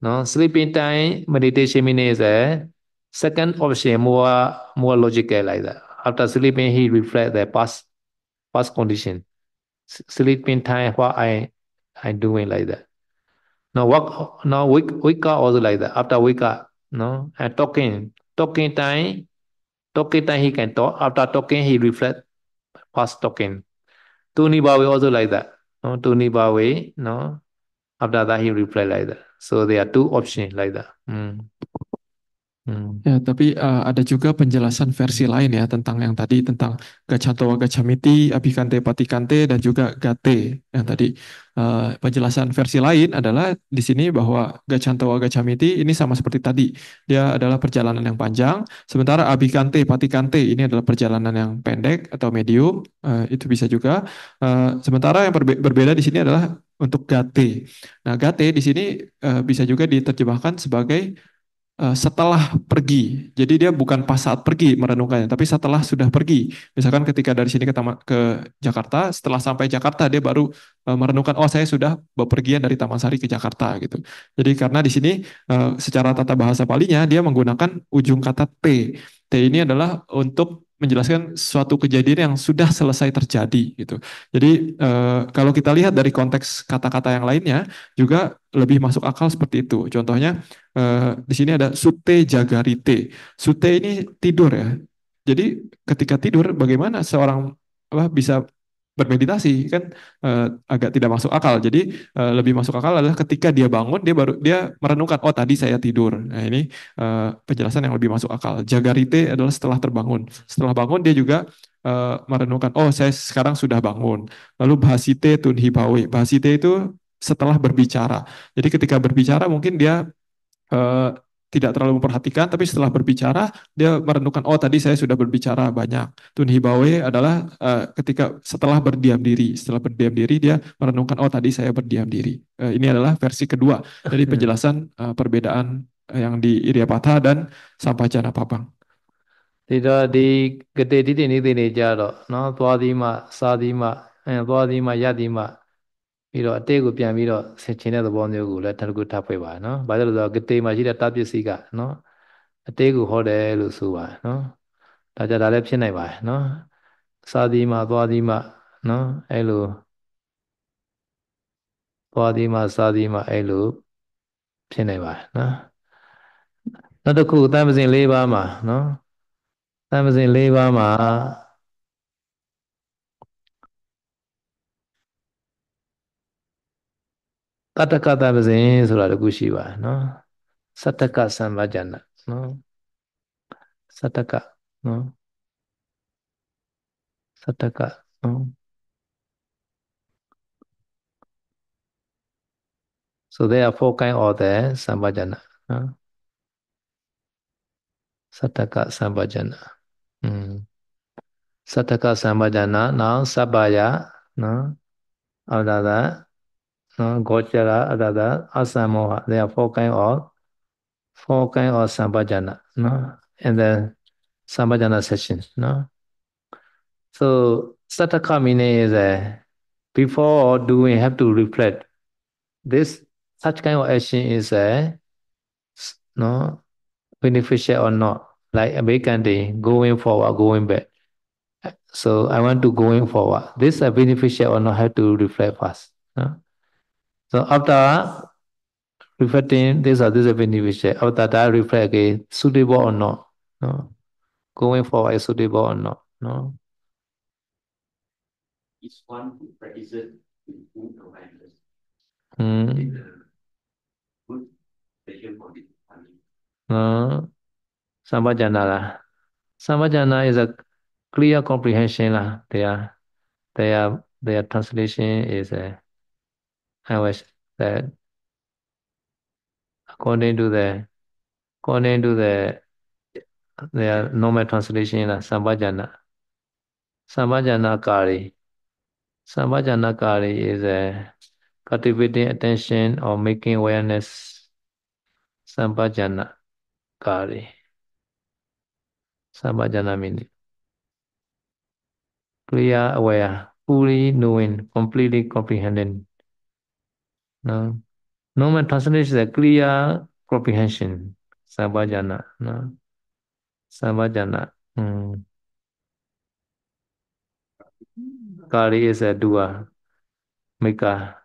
No? Sleeping time, meditation means is a second option, more, more logical like that. After sleeping, he reflect the past past condition. Sleeping time, what I I doing like that. Now work now wake wake up also like that. After wake up, no, and talking talking time, talking time he can talk. After talking, he reflect past talking. Tuni bawe also like that. No, Tuni bawe, no. After that, he reflect like that. So there are two options like that. Mm. Hmm. Ya, tapi uh, ada juga penjelasan versi lain ya tentang yang tadi tentang Gacantowa Gacamiti, Abhikante Patikante dan juga Gate. Yang tadi uh, penjelasan versi lain adalah di sini bahwa Gacantowa Gacamiti ini sama seperti tadi. Dia adalah perjalanan yang panjang, sementara Abhikante Patikante ini adalah perjalanan yang pendek atau medium, uh, itu bisa juga. Uh, sementara yang berbe berbeda di sini adalah untuk Gate. Nah, Gate di sini uh, bisa juga diterjemahkan sebagai Eh, setelah pergi. Jadi dia bukan pas saat pergi merenungkannya, tapi setelah sudah pergi. Misalkan ketika dari sini ke Taman, ke Jakarta, setelah sampai Jakarta dia baru eh, merenungkan oh saya sudah bepergian dari Taman Sari ke Jakarta gitu. Jadi karena di sini eh, secara tata bahasa palinya dia menggunakan ujung kata P. T ini adalah untuk menjelaskan suatu kejadian yang sudah selesai terjadi gitu. Jadi e, kalau kita lihat dari konteks kata-kata yang lainnya juga lebih masuk akal seperti itu. Contohnya e, di sini ada sute jagarite. Sute ini tidur ya. Jadi ketika tidur bagaimana seorang apa bisa bermeditasi kan uh, agak tidak masuk akal. Jadi uh, lebih masuk akal adalah ketika dia bangun dia baru dia merenungkan oh tadi saya tidur. Nah ini uh, penjelasan yang lebih masuk akal. Jagarite adalah setelah terbangun. Setelah bangun dia juga uh, merenungkan oh saya sekarang sudah bangun. Lalu bahasite tunhibawe. Bahasite itu setelah berbicara. Jadi ketika berbicara mungkin dia uh, tidak terlalu memperhatikan, tapi setelah berbicara dia merenungkan, oh tadi saya sudah berbicara banyak. Tunhibawe adalah uh, ketika setelah berdiam diri, setelah berdiam diri dia merenungkan, oh tadi saya berdiam diri. Uh, ini adalah versi kedua dari penjelasan uh, perbedaan yang di Iryapatha dan Sampajana Papang. ဒီတော့ဒီဂတေတိတိနေတိနေကြတော့เนาะသွားသည်မှစာသည်မှအဲသွားသည်မှရပ်သည်မှပြီးတော့အတိတ်ကိုပြန်ပြီးတော့ဆင်ခြင်တဲ့သဘောမျိုးကိုလည်းတခုထပ်ဖွဲ့ပါနော်။ဘာကြောင့်လဲဆိုတော့ဂတိမှာရှိတဲ့တပစ္စည်းကနော်အတိတ်ကိုဟောတယ်လို့ဆိုပါနော်။ဒါကြဒါလည်းဖြစ်နိုင်ပါတယ်နော်။စာသီမှာသွားသီမှာနော်အဲ့လိုသွားသီမှာစာသီမှာအဲ့လိုဖြစ်နိုင်ပါတယ်နော်။နောက်တစ်ခုသံပစဉ်၄ပါးမှာနော်။သံပစဉ်၄ပါးမှာတတကတပဇင်ဆိုတာတခုရှိပါနော်စတကသမ္ပဇ္ဇနာနော်စတကနော်စတကနော် So there are four kind of the sambhajana. Huh? Sataka sambhajana. Mm. Sataka sambhajana, now sabaya, no? Other uh, Gochara, Adada, Asamoha. There are four kind of four kind of Sambhajana, no? and then Sambhajana session. No? So Satakamine is a before doing have to reflect. This such kind of action is a no beneficial or not. Like a day, going forward, going back. So I want to going forward. This is beneficial or not have to reflect first. No? So after reflecting this or this revenue vision, uh, after that I reflect again, suitable or not. No. Going forward suitable or not. No. It's one who practices in good awareness. Mm. Good for Sambhajana lah. Sambhajana is a clear comprehension lah. Their, their, their translation is a uh, I wish that according to the according to the the normal translation in Sambhajana. Sambhajanakari. kari is a cultivating attention or making awareness. kari Sambhajana meaning clear aware, fully knowing, completely comprehending. No, no my translation is a clear comprehension. Sabajana. No. Sabajana. Mm. Kali is a dua. Mika.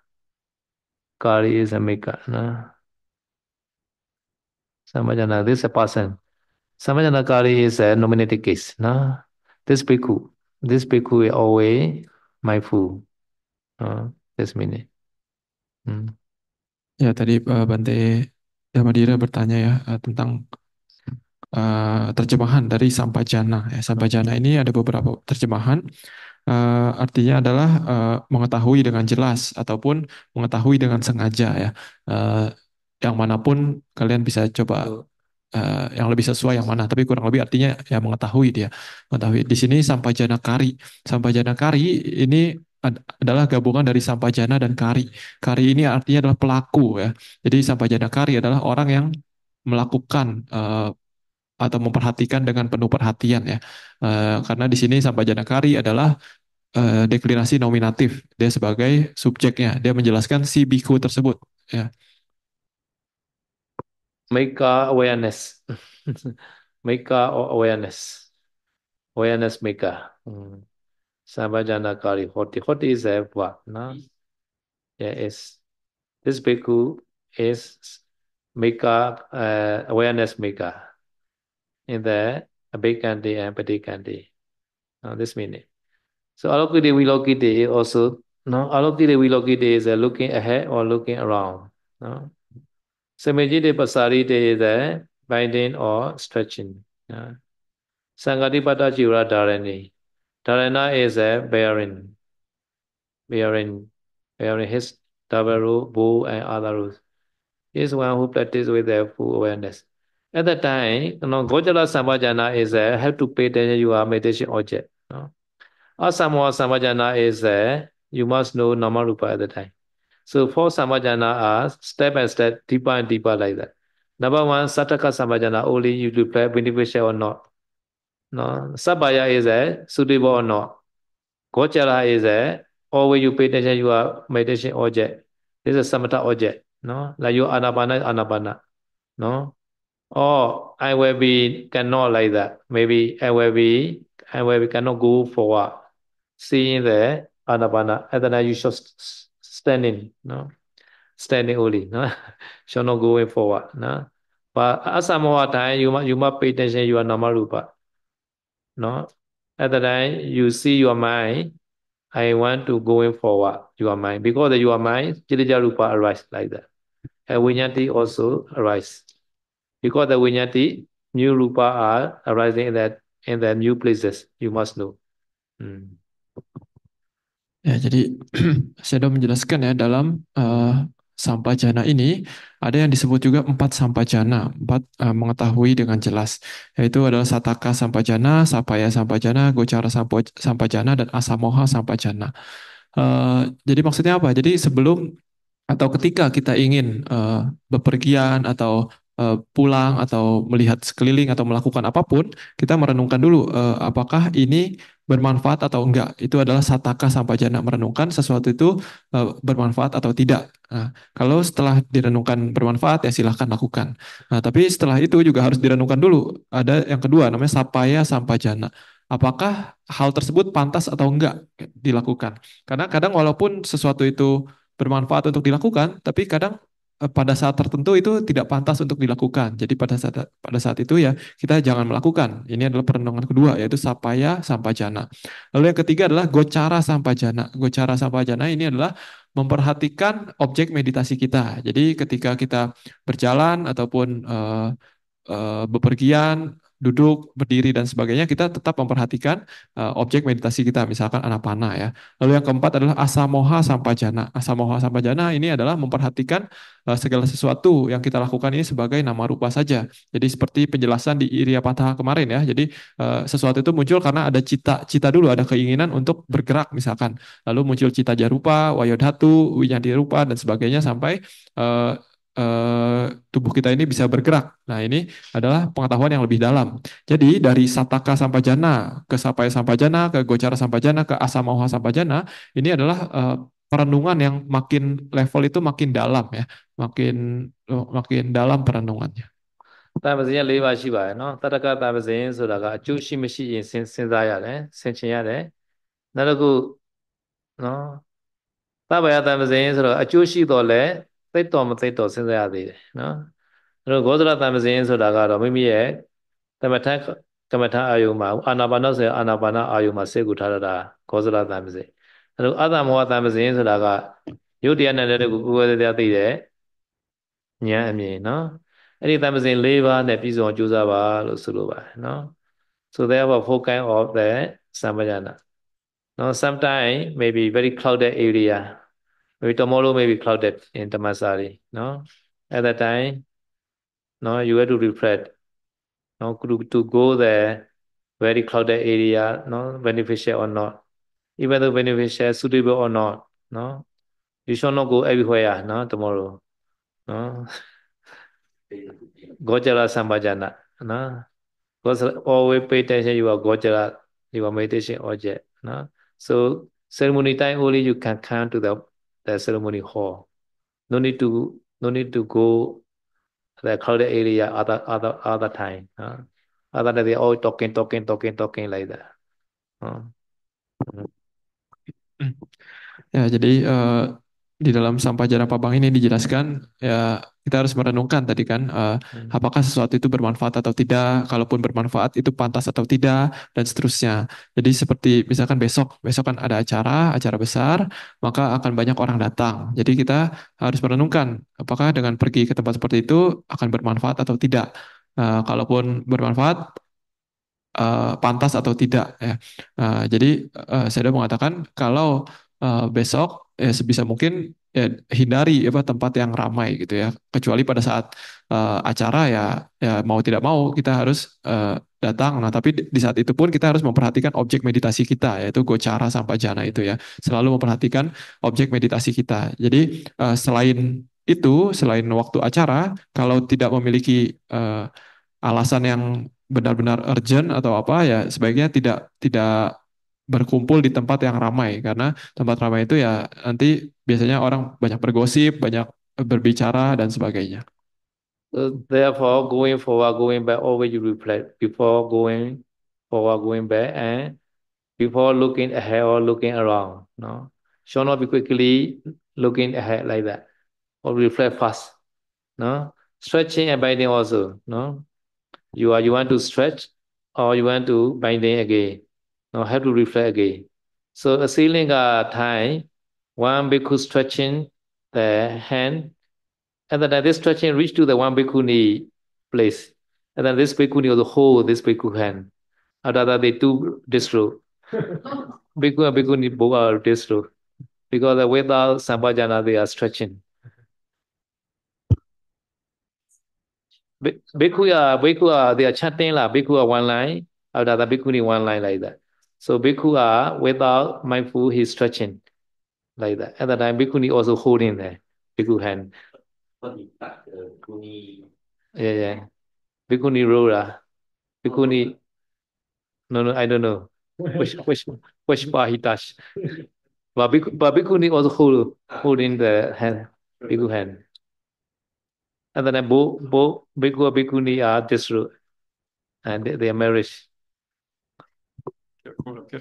Kali is a mika. No. Samajana, this is a person. Samajana Kali is a nominated case. No? This bhikkhu. This bhikkhu is always mindful. No? This meaning. Hmm. Ya tadi uh, Bante Damadira bertanya ya uh, tentang uh, terjemahan dari Sampajana. Ya, Sampajana ini ada beberapa terjemahan. Uh, artinya adalah uh, mengetahui dengan jelas ataupun mengetahui dengan sengaja ya. Uh, yang manapun kalian bisa coba uh, yang lebih sesuai yang mana. Tapi kurang lebih artinya ya mengetahui dia. Mengetahui. Di sini Sampajana Kari. Sampajana Kari ini adalah gabungan dari sampajana dan kari. Kari ini artinya adalah pelaku ya. Jadi sampajana kari adalah orang yang melakukan uh, atau memperhatikan dengan penuh perhatian ya. Uh, karena di sini sampajana kari adalah uh, eh, deklinasi nominatif. Dia sebagai subjeknya. Dia menjelaskan si biku tersebut ya. Make awareness. *laughs* Make awareness. Awareness maker. Hmm. kari Hoti. Hoti is a what? No? Yeah, it's, this bhikkhu is maker, uh, awareness maker in the kandi and Patikanti. No, this meaning. So Alokite Vilokite also, no, Alokite Vilokite is uh, looking ahead or looking around. No? Samajite Pasarite is the binding or stretching. No? Sangatipata Dharani. Dharana is a bearing, bearing, bearing his Davaru, Bhu, and other rules. is one who practices with their full awareness. At that time, you know, Gojala Sambhajana is a have to pay attention you are meditation object. or know? Asamoa Sambhajana is a you must know Nama Rupa at the time. So four Sambhajana are step by step, deeper and deeper like that. Number one, Sataka Sambhajana, only you play beneficial or not. Now, Sabaya is a suitable or not. Gochara is a always you pay attention, you are meditation object. This is samatha object. No, like you anapana anapana. No, or I will be cannot like that. Maybe I will be I will be cannot go for what seeing the anapana. And then you should standing. No, standing only. No, should not going forward. No, but asamoa time you must you must pay attention. You are namarupa. No? At the time, you see your mind, I want to go in forward, your mind. Because your mind, Chirija Rupa arise like that. And Vinyati also arise Because the Vinyati, new Rupa are arising in that in the new places, you must know. Hmm. Ya, jadi *clears throat* saya sudah menjelaskan ya dalam uh, jana ini ada yang disebut juga empat jana empat uh, mengetahui dengan jelas. Yaitu adalah sataka jana sapaya jana gocara jana dan asamoha jana Uh, jadi maksudnya apa? Jadi sebelum atau ketika kita ingin uh, bepergian atau pulang atau melihat sekeliling atau melakukan apapun, kita merenungkan dulu apakah ini bermanfaat atau enggak. Itu adalah sataka jana merenungkan sesuatu itu uh, bermanfaat atau tidak. Nah, kalau setelah direnungkan bermanfaat ya silahkan lakukan. Nah, tapi setelah itu juga harus direnungkan dulu. Ada yang kedua namanya sapaya jana Apakah hal tersebut pantas atau enggak dilakukan? Karena kadang walaupun sesuatu itu bermanfaat untuk dilakukan, tapi kadang Eh, pada saat tertentu itu tidak pantas untuk dilakukan. Jadi pada saat pada saat itu ya kita jangan melakukan. Ini adalah perenungan kedua yaitu sapaya sampajana. Lalu yang ketiga adalah gocara sampajana. Gocara sampajana ini adalah memperhatikan objek meditasi kita. Jadi ketika kita berjalan ataupun uh, uh, bepergian duduk, berdiri dan sebagainya, kita tetap memperhatikan uh, objek meditasi kita, misalkan anapana ya. Lalu yang keempat adalah asamoha sampajana. Asamoha sampajana ini adalah memperhatikan uh, segala sesuatu yang kita lakukan ini sebagai nama rupa saja. Jadi seperti penjelasan di Iria Patah kemarin ya. Jadi uh, sesuatu itu muncul karena ada cita-cita dulu, ada keinginan untuk bergerak misalkan. Lalu muncul cita jarupa, wayodhatu, winyadi rupa dan sebagainya sampai uh, Eh, tubuh kita ini bisa bergerak. Nah, ini adalah pengetahuan yang lebih dalam. Jadi dari Sataka Sampajana ke Sapaya Sampajana ke Gocara Sampajana ke Asamauha Sampajana ini adalah uh, perenungan yang makin level itu makin dalam ya, makin eh, makin dalam perenungannya. Ya, ya, no. Ya no. တန်ပစင်က cuci ပါးရှိပါတယ်เนาะတတကတန်ပစင်ဆိုတာကအကျိုးရှိမရှိရင်စဉ်းစဉ်းစားရတယ်ဆင်ခြင်ရတယ်နောက်တစ်ခုเนาะသဗ္ဗယတန်ပစင်ဆိုတော့အကျိုးရှိတော့လဲသိတော်မသိတော်စဉ်းစားရသေးတယ်နော်အဲတော့ဂောဇရတံပစင်းဆိုတာကတော့မိမိရဲ့သမထကမ္မထာအာယုမှာအာနာပါနဆိုအာနာပါနအာယုမှာစိတ်ကူထားရတာဂောဇရတံပစင်းအဲတော့အတ္တမောဟတံပစင်းဆိုတာကယုတ်တရားနဲ့လည်းကိုကိုယ်ကိုယ်သိတဲ့ဉာဏ်အမြင်နော်အဲ့ဒီတံပစင်း၄ပါးနဲ့ပြည့်စုံကြိုးစားပါလို့ဆိုလိုပါတယ်နော် so therefore focus of the samvajana no sometimes maybe very crowded area maybe tomorrow may be clouded in tamasari. No, at that time, no, you have to reflect. No, to, go there, very clouded area, no beneficial or not, even though beneficial suitable or not, no, you shall not go everywhere. No, tomorrow, no. *laughs* Gojala Sambhajana. No? Because always pay attention, you are Gojala, you are meditation object. No? So ceremony time only you can come to the the ceremony hall. No need to no need to go the crowded area other other other time. Other than they all talking, talking, talking, talking like that. Yeah. Hmm. jadi uh, di dalam sampah jarak pabang ini dijelaskan ya kita harus merenungkan tadi kan uh, apakah sesuatu itu bermanfaat atau tidak kalaupun bermanfaat itu pantas atau tidak dan seterusnya jadi seperti misalkan besok besok kan ada acara acara besar maka akan banyak orang datang jadi kita harus merenungkan apakah dengan pergi ke tempat seperti itu akan bermanfaat atau tidak uh, kalaupun bermanfaat uh, pantas atau tidak ya uh, jadi uh, saya sudah mengatakan kalau uh, besok ya sebisa mungkin ya, hindari apa tempat yang ramai gitu ya kecuali pada saat uh, acara ya ya mau tidak mau kita harus uh, datang nah tapi di, saat itu pun kita harus memperhatikan objek meditasi kita yaitu gocara sampai jana itu ya selalu memperhatikan objek meditasi kita jadi uh, selain itu selain waktu acara kalau tidak memiliki uh, alasan yang benar-benar urgent atau apa ya sebaiknya tidak tidak berkumpul di tempat yang ramai karena tempat ramai itu ya nanti biasanya orang banyak bergosip, banyak berbicara dan sebagainya. Therefore, going forward, going back, always you reflect before going forward, going back, and before looking ahead or looking around. No, should not be quickly looking ahead like that, or reflect fast. No, stretching and binding also. No, you are you want to stretch or you want to binding again. Now have to reflect again. So a are Thai, one bhikkhu stretching the hand, and then this stretching reach to the one bhikkhu knee place. And then this bhikkhu knee will hold this bhikkhu hand. After that, they do disrobe. bhikkhu and bhikkhu knee both are disrobe. Because without sambhajana, they are stretching. Bhikkhu, bhikkhu, they are chanting like bhikkhu one line, after that bhikkhu one line like that. So bhikkhu are ah, without mindful, he's stretching like that. At the time, bhikkhuni also holding the bhikkhu hand. Yeah, yeah. Bhikkhuni Rora. Ah. Bhikkhuni. No, no, I don't know. Which, *laughs* which, which part he touched. But bhikkhuni also hold, holding the hand, bhikkhu hand. And then both, both bhikkhu and bhikkhuni are ah, disrobe and are marriage. *laughs*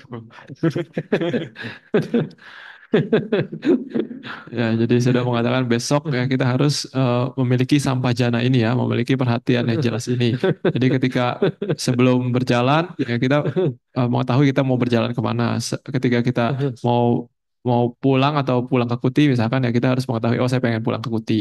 ya, jadi sudah mengatakan besok ya kita harus uh, memiliki sampah jana ini ya, memiliki perhatian yang jelas ini. Jadi ketika sebelum berjalan ya kita uh, mengetahui kita mau berjalan kemana. Ketika kita *laughs* mau mau pulang atau pulang ke Kuti misalkan ya kita harus mengetahui oh saya pengen pulang ke Kuti.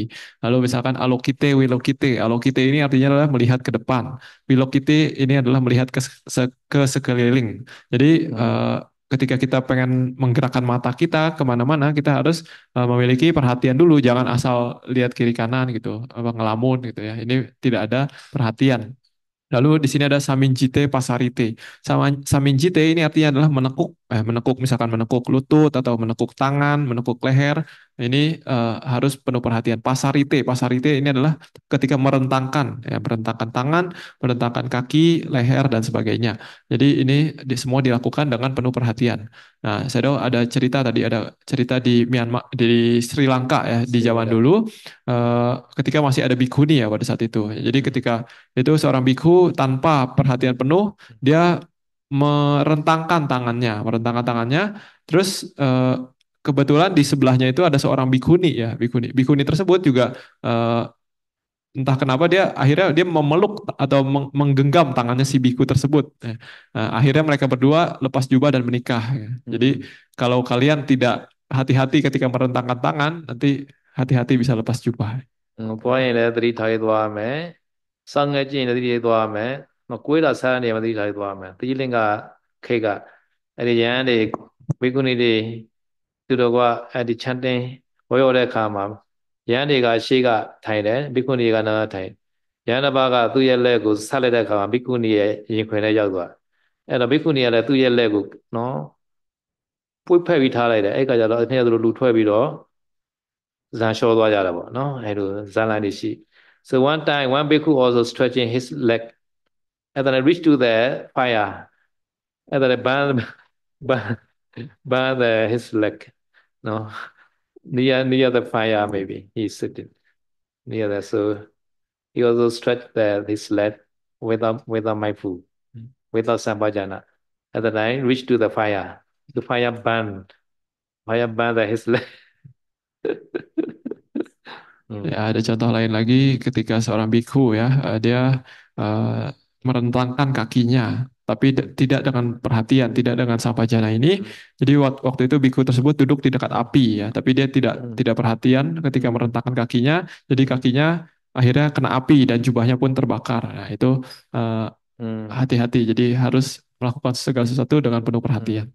Lalu misalkan alokite wilokite. Alokite ini artinya adalah melihat ke depan. Wilokite ini adalah melihat ke, se ke sekeliling. Jadi uh, ketika kita pengen menggerakkan mata kita kemana-mana kita harus uh, memiliki perhatian dulu jangan asal lihat kiri kanan gitu apa ngelamun gitu ya ini tidak ada perhatian Lalu di sini ada samin jite pasarite. Sama samin jite ini artinya adalah menekuk, eh, menekuk misalkan menekuk lutut atau menekuk tangan, menekuk leher ini uh, harus penuh perhatian. Pasarite, pasarite ini adalah ketika merentangkan, ya, merentangkan tangan, merentangkan kaki, leher dan sebagainya. Jadi ini di, semua dilakukan dengan penuh perhatian. Nah, saya tahu ada cerita tadi ada cerita di Myanmar, di Sri Lanka ya di iya, zaman iya. dulu, uh, ketika masih ada bikuni ya pada saat itu. Jadi ketika itu seorang biku tanpa perhatian penuh, dia merentangkan tangannya, merentangkan tangannya, terus uh, kebetulan di sebelahnya itu ada seorang bikuni ya bikuni bikuni tersebut juga uh, entah kenapa dia akhirnya dia memeluk atau menggenggam tangannya si biku tersebut nah, akhirnya mereka berdua lepas jubah dan menikah ya. jadi kalau kalian tidak hati-hati ketika merentangkan tangan nanti hati-hati bisa lepas jubah သူတော်ကအဲဒီ chanting ဝေရောတဲ့အခါမှာယန်းတွေကရှေ့ကထိုင်တယ်ဘိက္ခုနီကနာထိုင်ယန်းတစ်ပါးကသူ့ရဲ့လက်ကိုဆက်လိုက်တဲ့အခါမှာဘိက္ခုနီရဲ့ရင်ခွင်ထဲရောက်သွားအဲ့တော့ဘိက္ခုနီကလည်းသူ့ရဲ့လက်ကိုနော်ပွေဖက်ပြီးထားလိုက်တယ်အဲ့ကကြတော့အနှစ်သူတို့လူထွက်ပြီးတော့ဇန်လျှောသွားကြတာပေါ့နော်အဲ့လိုဇန်လန်တွေရှိ so one time one bhikkhu also stretching his leg and then I reached to the fire and then I burned burned, burned the, his leg No, near near the fire maybe he's sitting near there. So he also stretched there his leg without without my food, hmm. without sambajana At the night, reached to the fire. The fire burned. Fire burned his leg. Hmm. *laughs* Ya, ada contoh lain lagi ketika seorang biku ya, eh, dia uh, merentangkan kakinya tapi tidak dengan perhatian, tidak dengan sapajana ini. Hmm. Jadi waktu itu biku tersebut duduk di dekat api ya, tapi dia tidak hmm. tidak perhatian ketika merentangkan kakinya, jadi kakinya akhirnya kena api dan jubahnya pun terbakar. Nah, itu uh, hmm. hati-hati. Jadi harus melakukan segala sesuatu dengan penuh hmm. perhatian.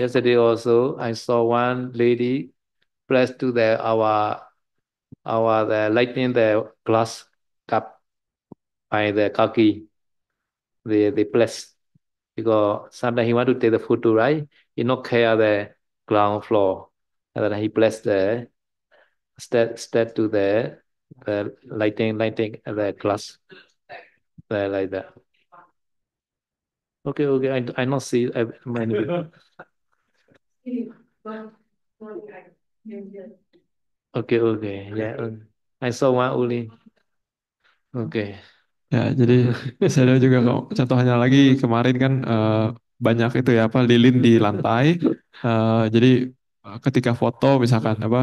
Yesterday also I saw one lady bless to the our our the lightning the glass cup by the kaki the the bless because sometimes he want to take the food to right? He not care the ground floor. And then he bless the step step to the the lighting lighting the glass the, like that. Okay, okay. I I not see I, many Okay, okay. Yeah, I saw one only. Okay. Ya, jadi *laughs* saya lihat juga kalau contohnya lagi hmm. kemarin kan uh, banyak itu ya apa lilin di hmm. lantai. Uh, jadi eh, ketika foto misalkan apa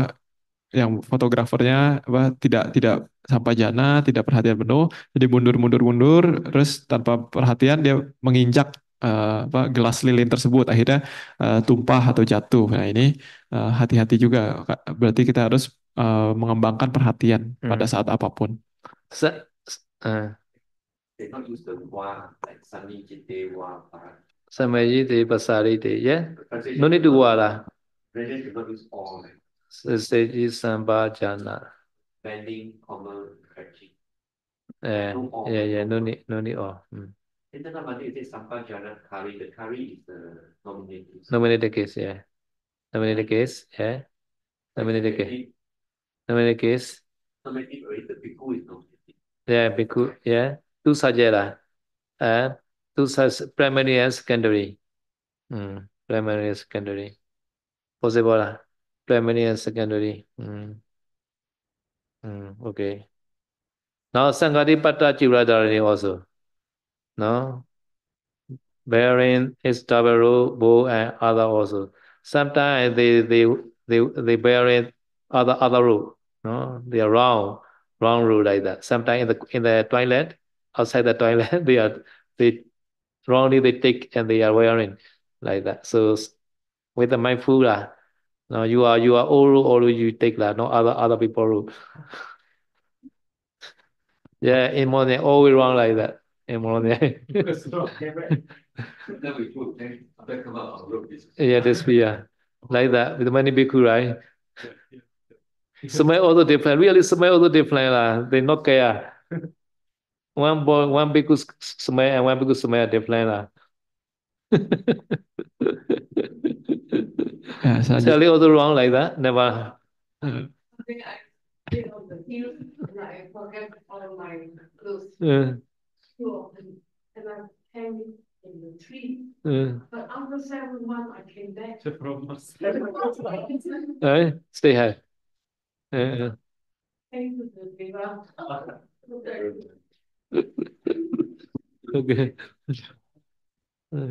yang fotografernya apa tidak tidak sampai jana, tidak perhatian penuh, jadi mundur-mundur-mundur terus tanpa perhatian dia menginjak uh, apa gelas lilin tersebut akhirnya uh, tumpah atau jatuh. Nah, ini hati hati-hati juga. Berarti kita harus uh, mengembangkan perhatian pada hmm. saat apapun. Se- uh. They not use the wa, like samijite wa parati. Samajite pasarite, yeah? No need to wa lah. Religion do not use all. Like. Seseji sambhajana. Bending, comma, stretching. Yeah, no all, yeah, yeah, no need, no need all. Mm. Internal Monday, you say sambhajana kari. The kari is the nominative. Nominative case, yeah. Nominative case, yeah. Nominative case. Nominative case. Nominative, the bhikkhu is Yeah, bhikkhu, yeah. two such and two such primary and secondary. Mm, primary and secondary. Possible ah. primary and secondary. Mm. Mm, okay. Now Sangatipata Chiradharani also. No? Bearing is double bow and other also. Sometimes they they they they bear it other other rule. No? They are round, round rule like that. Sometimes in the in the twilight, outside the toilet, *laughs* they are they wrongly they take and they are wearing like that. So with the mindful, uh, now you are you are all all you take that, no other other people rule. *laughs* yeah, in morning always wrong like that. In morning. *laughs* yeah, this yeah. Uh, like that with many bhikkhu, right? smell also different. Really smell also different. La. Uh, they not care one boy, one bhikkhu Sumaya and one bhikkhu Sumaya different. Uh. I so Sally just... also wrong like that? Never. I did on the hill I all my clothes. Yeah. And I hanging in the tree. But after seven months, I came back. stay high. Yeah. Thank *laughs* Oke.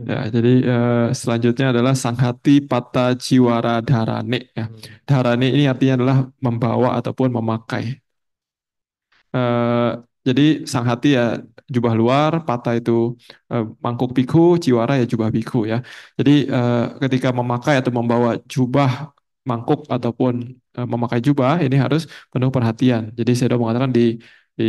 Ya, jadi uh, selanjutnya adalah sanghati pata ciwara dharane. Ya. Dharane ini artinya adalah membawa ataupun memakai. Uh, jadi sanghati ya jubah luar, pata itu uh, mangkuk piku, ciwara ya jubah piku ya. Jadi ketika memakai atau membawa jubah mangkuk ataupun memakai jubah ini harus penuh perhatian. Jadi saya sudah mengatakan di di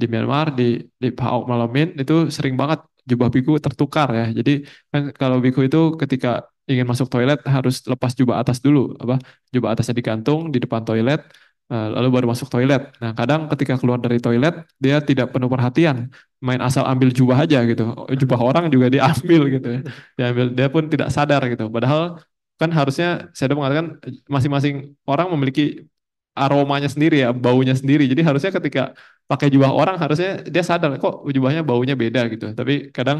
di Myanmar di di Paok Malamin itu sering banget jubah biku tertukar ya. Jadi kan kalau biku itu ketika ingin masuk toilet harus lepas jubah atas dulu apa jubah atasnya digantung di depan toilet eh, lalu baru masuk toilet. Nah, kadang ketika keluar dari toilet dia tidak penuh perhatian, main asal ambil jubah aja gitu. Oh, jubah *laughs* orang juga diambil gitu ya. Diambil dia pun tidak sadar gitu. Padahal kan harusnya saya sudah mengatakan masing-masing orang memiliki aromanya sendiri ya, baunya sendiri. Jadi harusnya ketika pakai jubah orang harusnya dia sadar kok jubahnya baunya beda gitu. Tapi kadang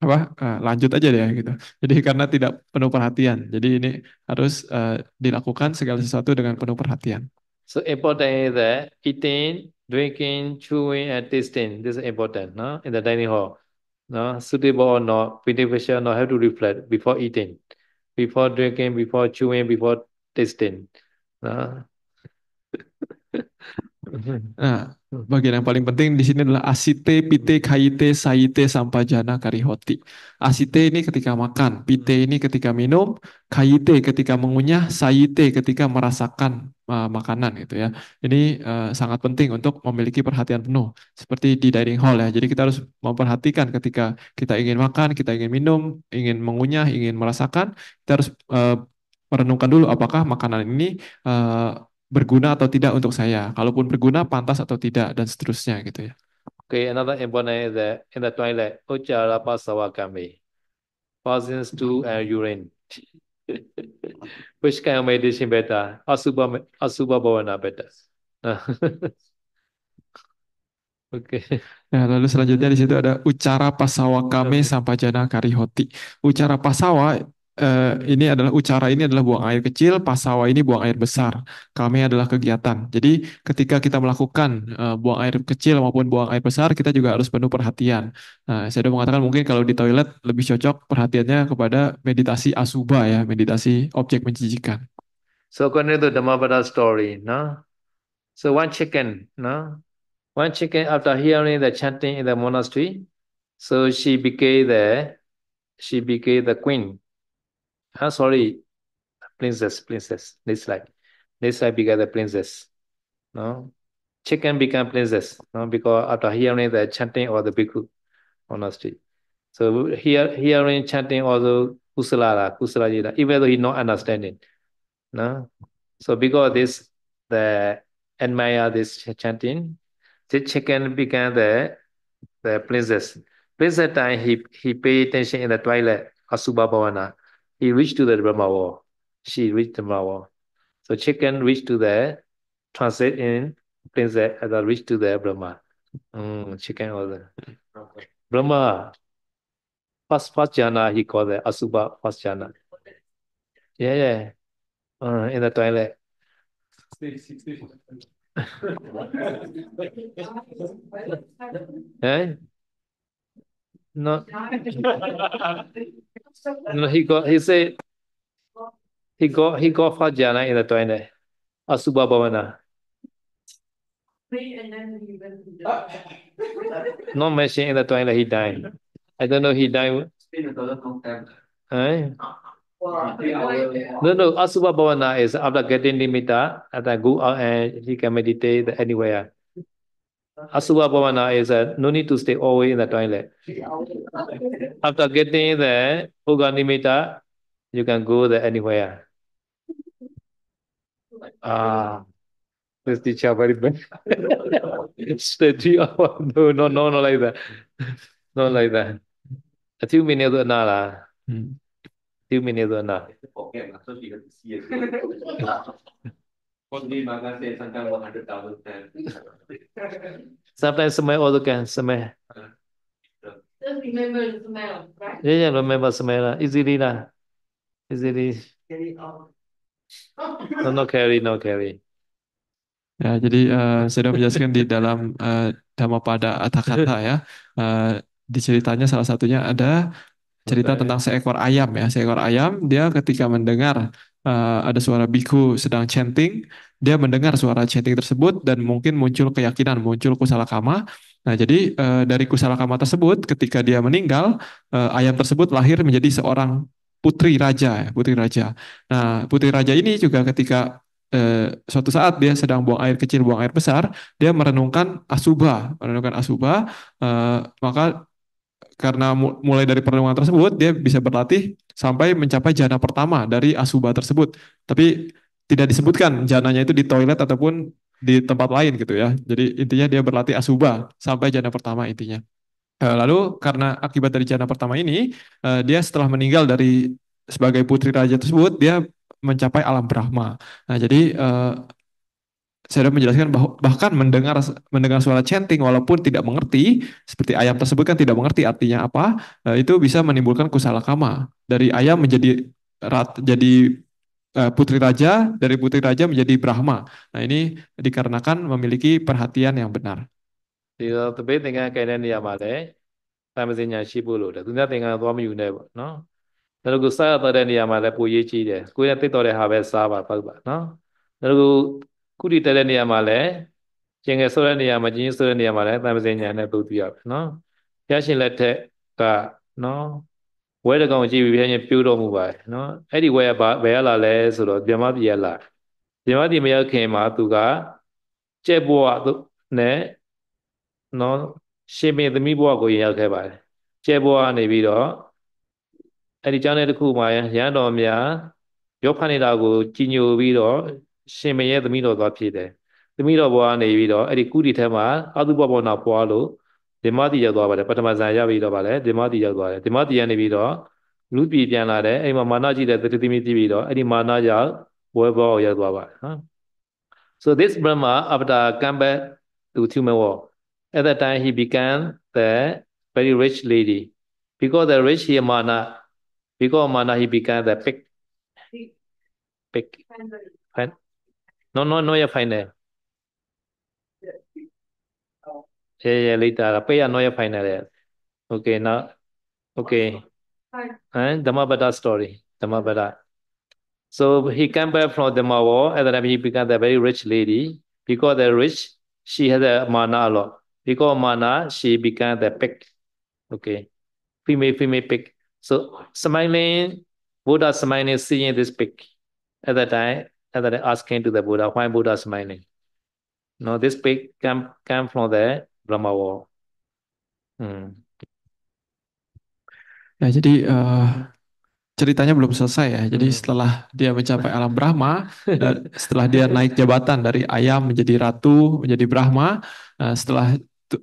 apa uh, lanjut aja deh gitu. Jadi karena tidak penuh perhatian. Jadi ini harus uh, dilakukan segala sesuatu dengan penuh perhatian. So important is that eating, drinking, chewing, and tasting. This is important, no? In the dining hall, no suitable or not, beneficial or not, have to reflect before eating, before drinking, before chewing, before tasting, no? Nah, bagian yang paling penting di sini adalah asite, pite, kaite, saite, sampajana, karihoti. Asite ini ketika makan, pite ini ketika minum, kaite ketika mengunyah, saite ketika merasakan uh, makanan gitu ya. Ini uh, sangat penting untuk memiliki perhatian penuh. Seperti di dining hall ya. Jadi kita harus memperhatikan ketika kita ingin makan, kita ingin minum, ingin mengunyah, ingin merasakan, kita harus uh, merenungkan dulu apakah makanan ini uh, berguna atau tidak untuk saya. Kalaupun berguna, pantas atau tidak, dan seterusnya gitu ya. Okay, another important is that in the toilet, Ujjala Pasawa Kami, passing stool and urine. Which kind of meditation better? Asuba, Asuba Bhavana better. Oke. *laughs* Okay. Nah, lalu selanjutnya di situ ada ucara pasawa kami sampai jana karihoti. Ucara pasawa uh, ini adalah ucara ini adalah buang air kecil, pasawa ini buang air besar. Kami adalah kegiatan. Jadi ketika kita melakukan uh, buang air kecil maupun buang air besar, kita juga harus penuh perhatian. Nah, saya sudah mengatakan mungkin kalau di toilet lebih cocok perhatiannya kepada meditasi asuba ya, meditasi objek menjijikan. So according to Dhammapada story, no? So one chicken, no? One chicken after hearing the chanting in the monastery, so she became the she became the queen Ah, sorry, princess, princess. This like, This like become the princess. No? Chicken become princess. No? Because after hearing the chanting or the bhikkhu, honestly, So here, hearing chanting also kusala, kusala jita, even though he not understanding. No? So because this, the admire this chanting, the chicken became the the princess. Princess time he he paid attention in the twilight, Asuba Bhavana. He reached to the Brahma wall. She reached the Brahma wall. So chicken reached to the translate in things that, that reach to the Brahma. Mm, chicken or the Brahma. First, first jhana, he called the Asubha first jhana. Yeah, yeah. Uh, in the toilet. eh? *laughs* No. *laughs* no, he got. He said he got he got Fajana in the toilet. Asuba Bhavana. No mention in the that he died. I don't know he died. Eh? No, no, Asuba Bhavana is after getting limita and I go out and he can meditate anywhere. Asuba Bhavana is that no need to stay always in the toilet. After getting the Uganimita, you can go there anywhere. Ah, this teacher very bad. *laughs* Steady no, no, no, no, like that. Not like that. A few minutes an ah. hour. Hmm. Few minutes or hour. *laughs* Sometimes smell also can smell. Just remember the smell, right? Yeah, yeah, remember smell. Easily lah. Easily. Carry on. no, no carry, no carry. Ya, jadi uh, sudah menjelaskan di dalam uh, eh, Dhamma pada Atakata ya. Uh, di ceritanya salah satunya ada cerita tentang seekor ayam ya. Seekor ayam dia ketika mendengar uh, ada suara biku sedang chanting, dia mendengar suara chanting tersebut dan mungkin muncul keyakinan, muncul kusalakama. Nah, jadi uh, dari kusalakama tersebut ketika dia meninggal, uh, ayam tersebut lahir menjadi seorang putri raja, ya, putri raja. Nah, putri raja ini juga ketika Uh, suatu saat dia sedang buang air kecil, buang air besar, dia merenungkan asuba, merenungkan asuba, uh, maka karena mulai dari pertemuan tersebut dia bisa berlatih sampai mencapai jana pertama dari asuba tersebut. Tapi tidak disebutkan jananya itu di toilet ataupun di tempat lain gitu ya. Jadi intinya dia berlatih asuba sampai jana pertama intinya. Eh, lalu karena akibat dari jana pertama ini eh, dia setelah meninggal dari sebagai putri raja tersebut dia mencapai alam Brahma. Nah, jadi eh, saya sudah menjelaskan bah bahkan mendengar mendengar suara chanting walaupun tidak mengerti seperti ayam tersebut kan tidak mengerti artinya apa eh, itu bisa menimbulkan kusalakama dari ayam menjadi rat, jadi eh, putri raja dari putri raja menjadi Brahma. Nah ini dikarenakan memiliki perhatian yang benar. ဒီတော့တပိတ်သင်္ကန်းကဲတဲ့နေရာမှာလည်းသာမစင်ညာရှိဖို့လို့တယ်သူများသင်္ကန်းသွားမယူနဲ့ပေါ့နော်ဒါတော့ကိုစားရတဲ့နေရာမှာလည်းပိုရေးကြီးတယ်ကိုရသိတော်တဲ့ဟာပဲစားပါပေါ့ပါနော်ဒါတော့ကို iya, ကုဋီတက်တဲ့နေရာမှာလည်းကျင်ငယ်ဆိုတဲ့နေရာမှာကျင်ကြီးဆိုတဲ့နေရာမှာလည်းတန်ပစင်ညာနဲ့ပုတ်ပြရပဲနော်ဘုရားရှင်လက်ထက်ကနော်ဝဲတကောင်ကြည့်ပြီးဘုရားရှင်ပြုတော်မူပါတယ်နော်အဲ့ဒီဝဲကဘယ်ရလာလဲဆိုတော့မြမပြည်ရလာမြမပြည်မရောက်ခင်မှာသူကကျက်ဘဝနဲ့နော်ရှင်မေသမီးဘဝကိုရောက်ခဲ့ပါတယ်ကျက်ဘဝနေပြီးတော့အဲ့ဒီကျောင်းထဲတစ်ခုမှာရဟန်းတော်များရောဖတ်နေတာကိုကြီးညိုပြီးတော့ရှင်မရဲ့သမီးတော်သွားဖြစ်တယ်သမီးတော်ဘွားနေပြီးတော့အဲ့ဒီကုတီထဲမှာအာသုဘဘောနာပွားလို့ဒီမတိရောက်သွားပါတယ်ပထမဇန်ရပြီးတော့ဗါလဲဒီမတိရောက်သွားတယ်ဒီမတိရနေပြီးတော့လူပြည်ပြန်လာတယ်အဲ့မှာမာနကြည့်တဲ့သတိသမီးကြည့်ပြီးတော့အဲ့ဒီမာနကြောင့်ဘွယ်ဘောရောက်သွားပါတယ်နော် so this brahma after come back to human world at that time he began the very rich lady because the rich here mana because mana he began the big big No, no, no je fajné. Yeah, yeah, later. Pay a noya final. Yeah. Okay, now. Okay. Hi. Eh, and Dhammabada story. Dhammabada. So he came back from the At and then he became a very rich lady. Because they're rich, she had a mana a lot. Because mana, she became the pig. Okay. Female, female pig. So smiling, Buddha smiling, seeing this pig. At that time, and then asking to the Buddha, why Buddha mining? No, this pig came, came from the Brahma world. Hmm. Ya, jadi uh, ceritanya belum selesai ya. Jadi hmm. setelah dia mencapai alam Brahma, *laughs* dan setelah dia naik jabatan dari ayam menjadi ratu, menjadi Brahma, uh, setelah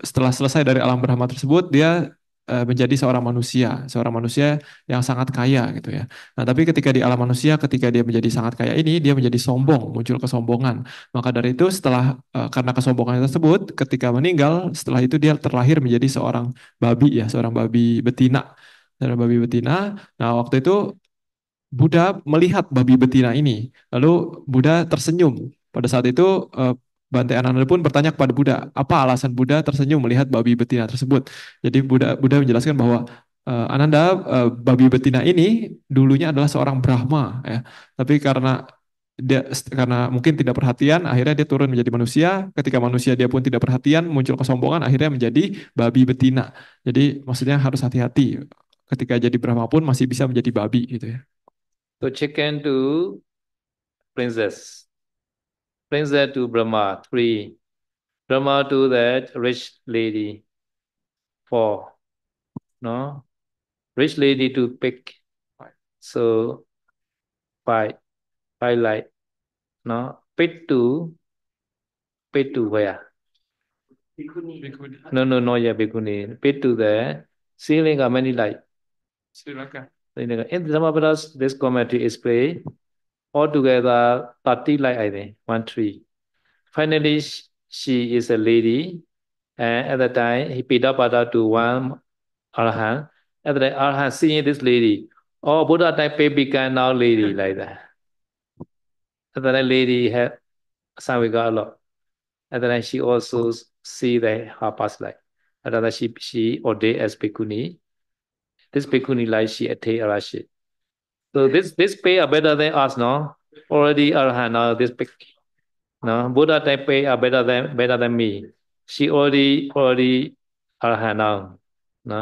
setelah selesai dari alam Brahma tersebut, dia Eh, menjadi seorang manusia, seorang manusia yang sangat kaya gitu ya. Nah, tapi ketika di alam manusia, ketika dia menjadi sangat kaya ini, dia menjadi sombong, muncul kesombongan. Maka dari itu setelah eh, karena kesombongan tersebut, ketika meninggal, setelah itu dia terlahir menjadi seorang babi ya, seorang babi betina, seorang babi betina. Nah, waktu itu Buddha melihat babi betina ini, lalu Buddha tersenyum. Pada saat itu eh, Bante Ananda pun bertanya kepada Buddha, apa alasan Buddha tersenyum melihat babi betina tersebut? Jadi Buddha, Buddha menjelaskan bahwa uh, Ananda uh, babi betina ini dulunya adalah seorang Brahma, ya. Tapi karena dia karena mungkin tidak perhatian akhirnya dia turun menjadi manusia ketika manusia dia pun tidak perhatian muncul kesombongan akhirnya menjadi babi betina jadi maksudnya harus hati-hati ketika jadi Brahma pun masih bisa menjadi babi gitu ya so chicken to princess brings that to Brahma. Three. Brahma to that rich lady. Four. No? Rich lady to pick. So five. Five light. No? Pit to pit to where? No, no, no, yeah, Bhikuni. Pit to the ceiling of many light. Sri Lanka. In the Dhammapada, this commentary is played altogether 30 like I think, one tree. Finally, she is a lady, and at that time, he paid up to one arahant. At the arahant, seeing this lady, oh, Buddha that baby can now lady hmm. like that. At that lady had samvika a lot. And then she also see the her past life. And then she, she ordained as bhikkhuni. This bhikkhuni life she attained arahantship. So this this pay are better than us, no? Already Arahant, no? Uh, this pay, no? Buddha type pay are better than better than me. She already already Arahant now, uh, no?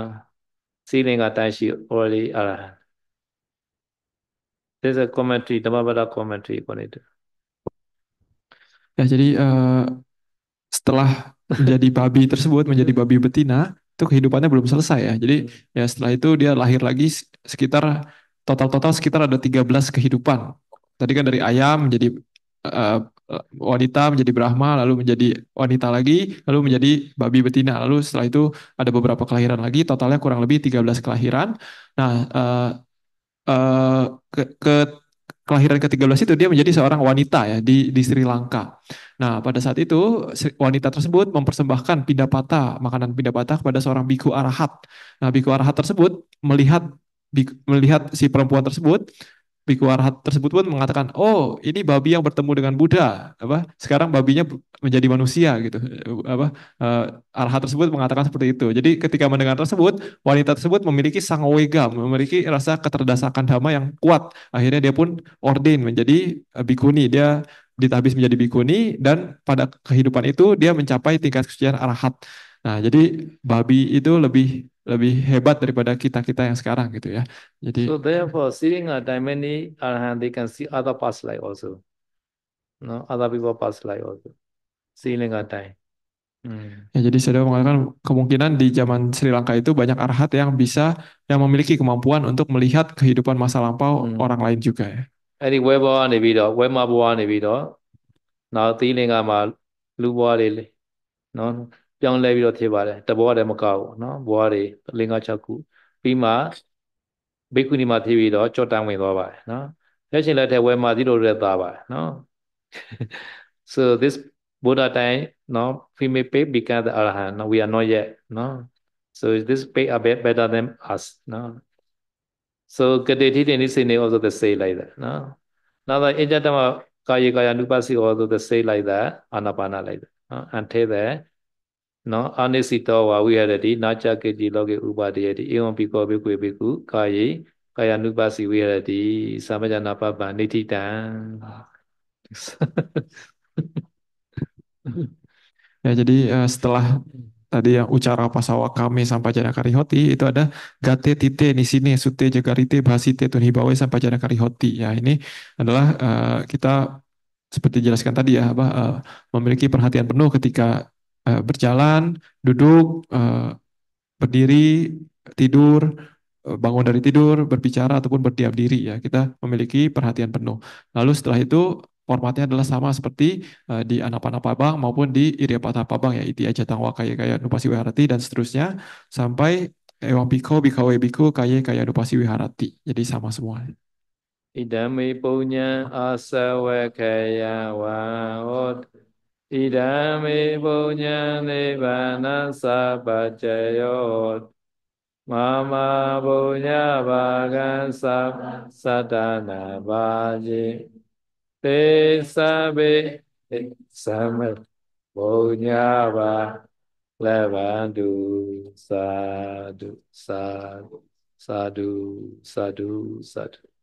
Silinga time she already Arahant. This a commentary, Dhammapada commentary on it. Ya jadi uh, setelah *laughs* menjadi babi tersebut menjadi babi betina itu kehidupannya belum selesai ya. Jadi hmm. ya setelah itu dia lahir lagi sekitar total-total sekitar ada 13 kehidupan. Tadi kan dari ayam menjadi uh, wanita menjadi Brahma, lalu menjadi wanita lagi, lalu menjadi babi betina. Lalu setelah itu ada beberapa kelahiran lagi, totalnya kurang lebih 13 kelahiran. Nah, uh, uh, ke, ke kelahiran ke-13 itu dia menjadi seorang wanita ya di di Sri Lanka. Nah, pada saat itu wanita tersebut mempersembahkan pindapata, makanan pindapata kepada seorang biku arahat. Nah, biku arahat tersebut melihat melihat si perempuan tersebut, Biku Arhat tersebut pun mengatakan, oh ini babi yang bertemu dengan Buddha, apa sekarang babinya menjadi manusia gitu, apa eh, Arhat tersebut mengatakan seperti itu. Jadi ketika mendengar tersebut, wanita tersebut memiliki sang wega, memiliki rasa keterdasakan dhamma yang kuat. Akhirnya dia pun ordain menjadi eh, bikuni, dia ditabis menjadi bikuni dan pada kehidupan itu dia mencapai tingkat kesucian Arhat. Nah, jadi babi itu lebih lebih hebat daripada kita kita yang sekarang gitu ya. Jadi. So therefore, seeing a many arahant, they can see other past life also. No, other people past life also. Seeing a time. Hmm. Ya, jadi saya mengatakan kemungkinan di zaman Sri Lanka itu banyak arhat yang bisa yang memiliki kemampuan untuk melihat kehidupan masa lampau hmm. orang lain juga ya. Ini nih lu အဲ့ဒီဝဲဘွားကနေပြီးတော့ဝဲမဘွားနေပြီးတော့နောက်သီလင်္ကာမှာလူဘွားတွေနော်ပြောင်းလဲပြီးတော့ဖြစ်ပါတယ်တဘောတည်းမကောက်ဘူးနော်ဘွားတွေ၄၅၆ခုပြီးမှဘိက္ခုနီမှာဖြစ်ပြီးတော့ကြော့တန်းဝင်သွားပါတယ်နော်လက်ရှင်လက်ထက်ဝယ်မာသီလိုတွေသားပါတယ်နော် so this buddha time no female pay become the arahant no we are not yet no so this pay are better than us no so kadeti in this in also the say like that no now the injatama kaya kaya nupasi also the say like that anapana like that no and take that di, နော်အာနိစိတောဝါဝိရတတိနာချကေတိလောကေဥပါဒယတိအေဝံပိကောဘေကွေဘေကုကာယေကာယ ानु *laughs* ya jadi eh, setelah tadi yang ucara pasawa kami sampai jana hoti itu ada gate tite di sini sute jagarite bahasite hibawe sampai jana hoti ya ini adalah uh, kita seperti jelaskan tadi ya bah, eh, uh, memiliki perhatian penuh ketika Eh, berjalan, duduk, eh, berdiri, tidur, eh, bangun dari tidur, berbicara ataupun berdiam diri ya. Kita memiliki perhatian penuh. Lalu setelah itu formatnya adalah sama seperti uh, di Anapanapabang maupun di pabang ya, Iti Ajatang Wakaya Kaya Nupasi Wiharati dan seterusnya sampai Ewang Biko, Bikawe Biku, Kaya Kaya Nupasi Wiharati. Jadi sama semua. idamipunya punya asawa kaya ဣဒံမေပုညံနိဗ္ဗာနသဗ္ဗจယောမာမပုညဘာကံသဗ္ဗသတ္တနာဘာจิတေသဗေသမပုညဘာလဘန္တုသာဓုသာဓုသာဓုသာဓုသာဓု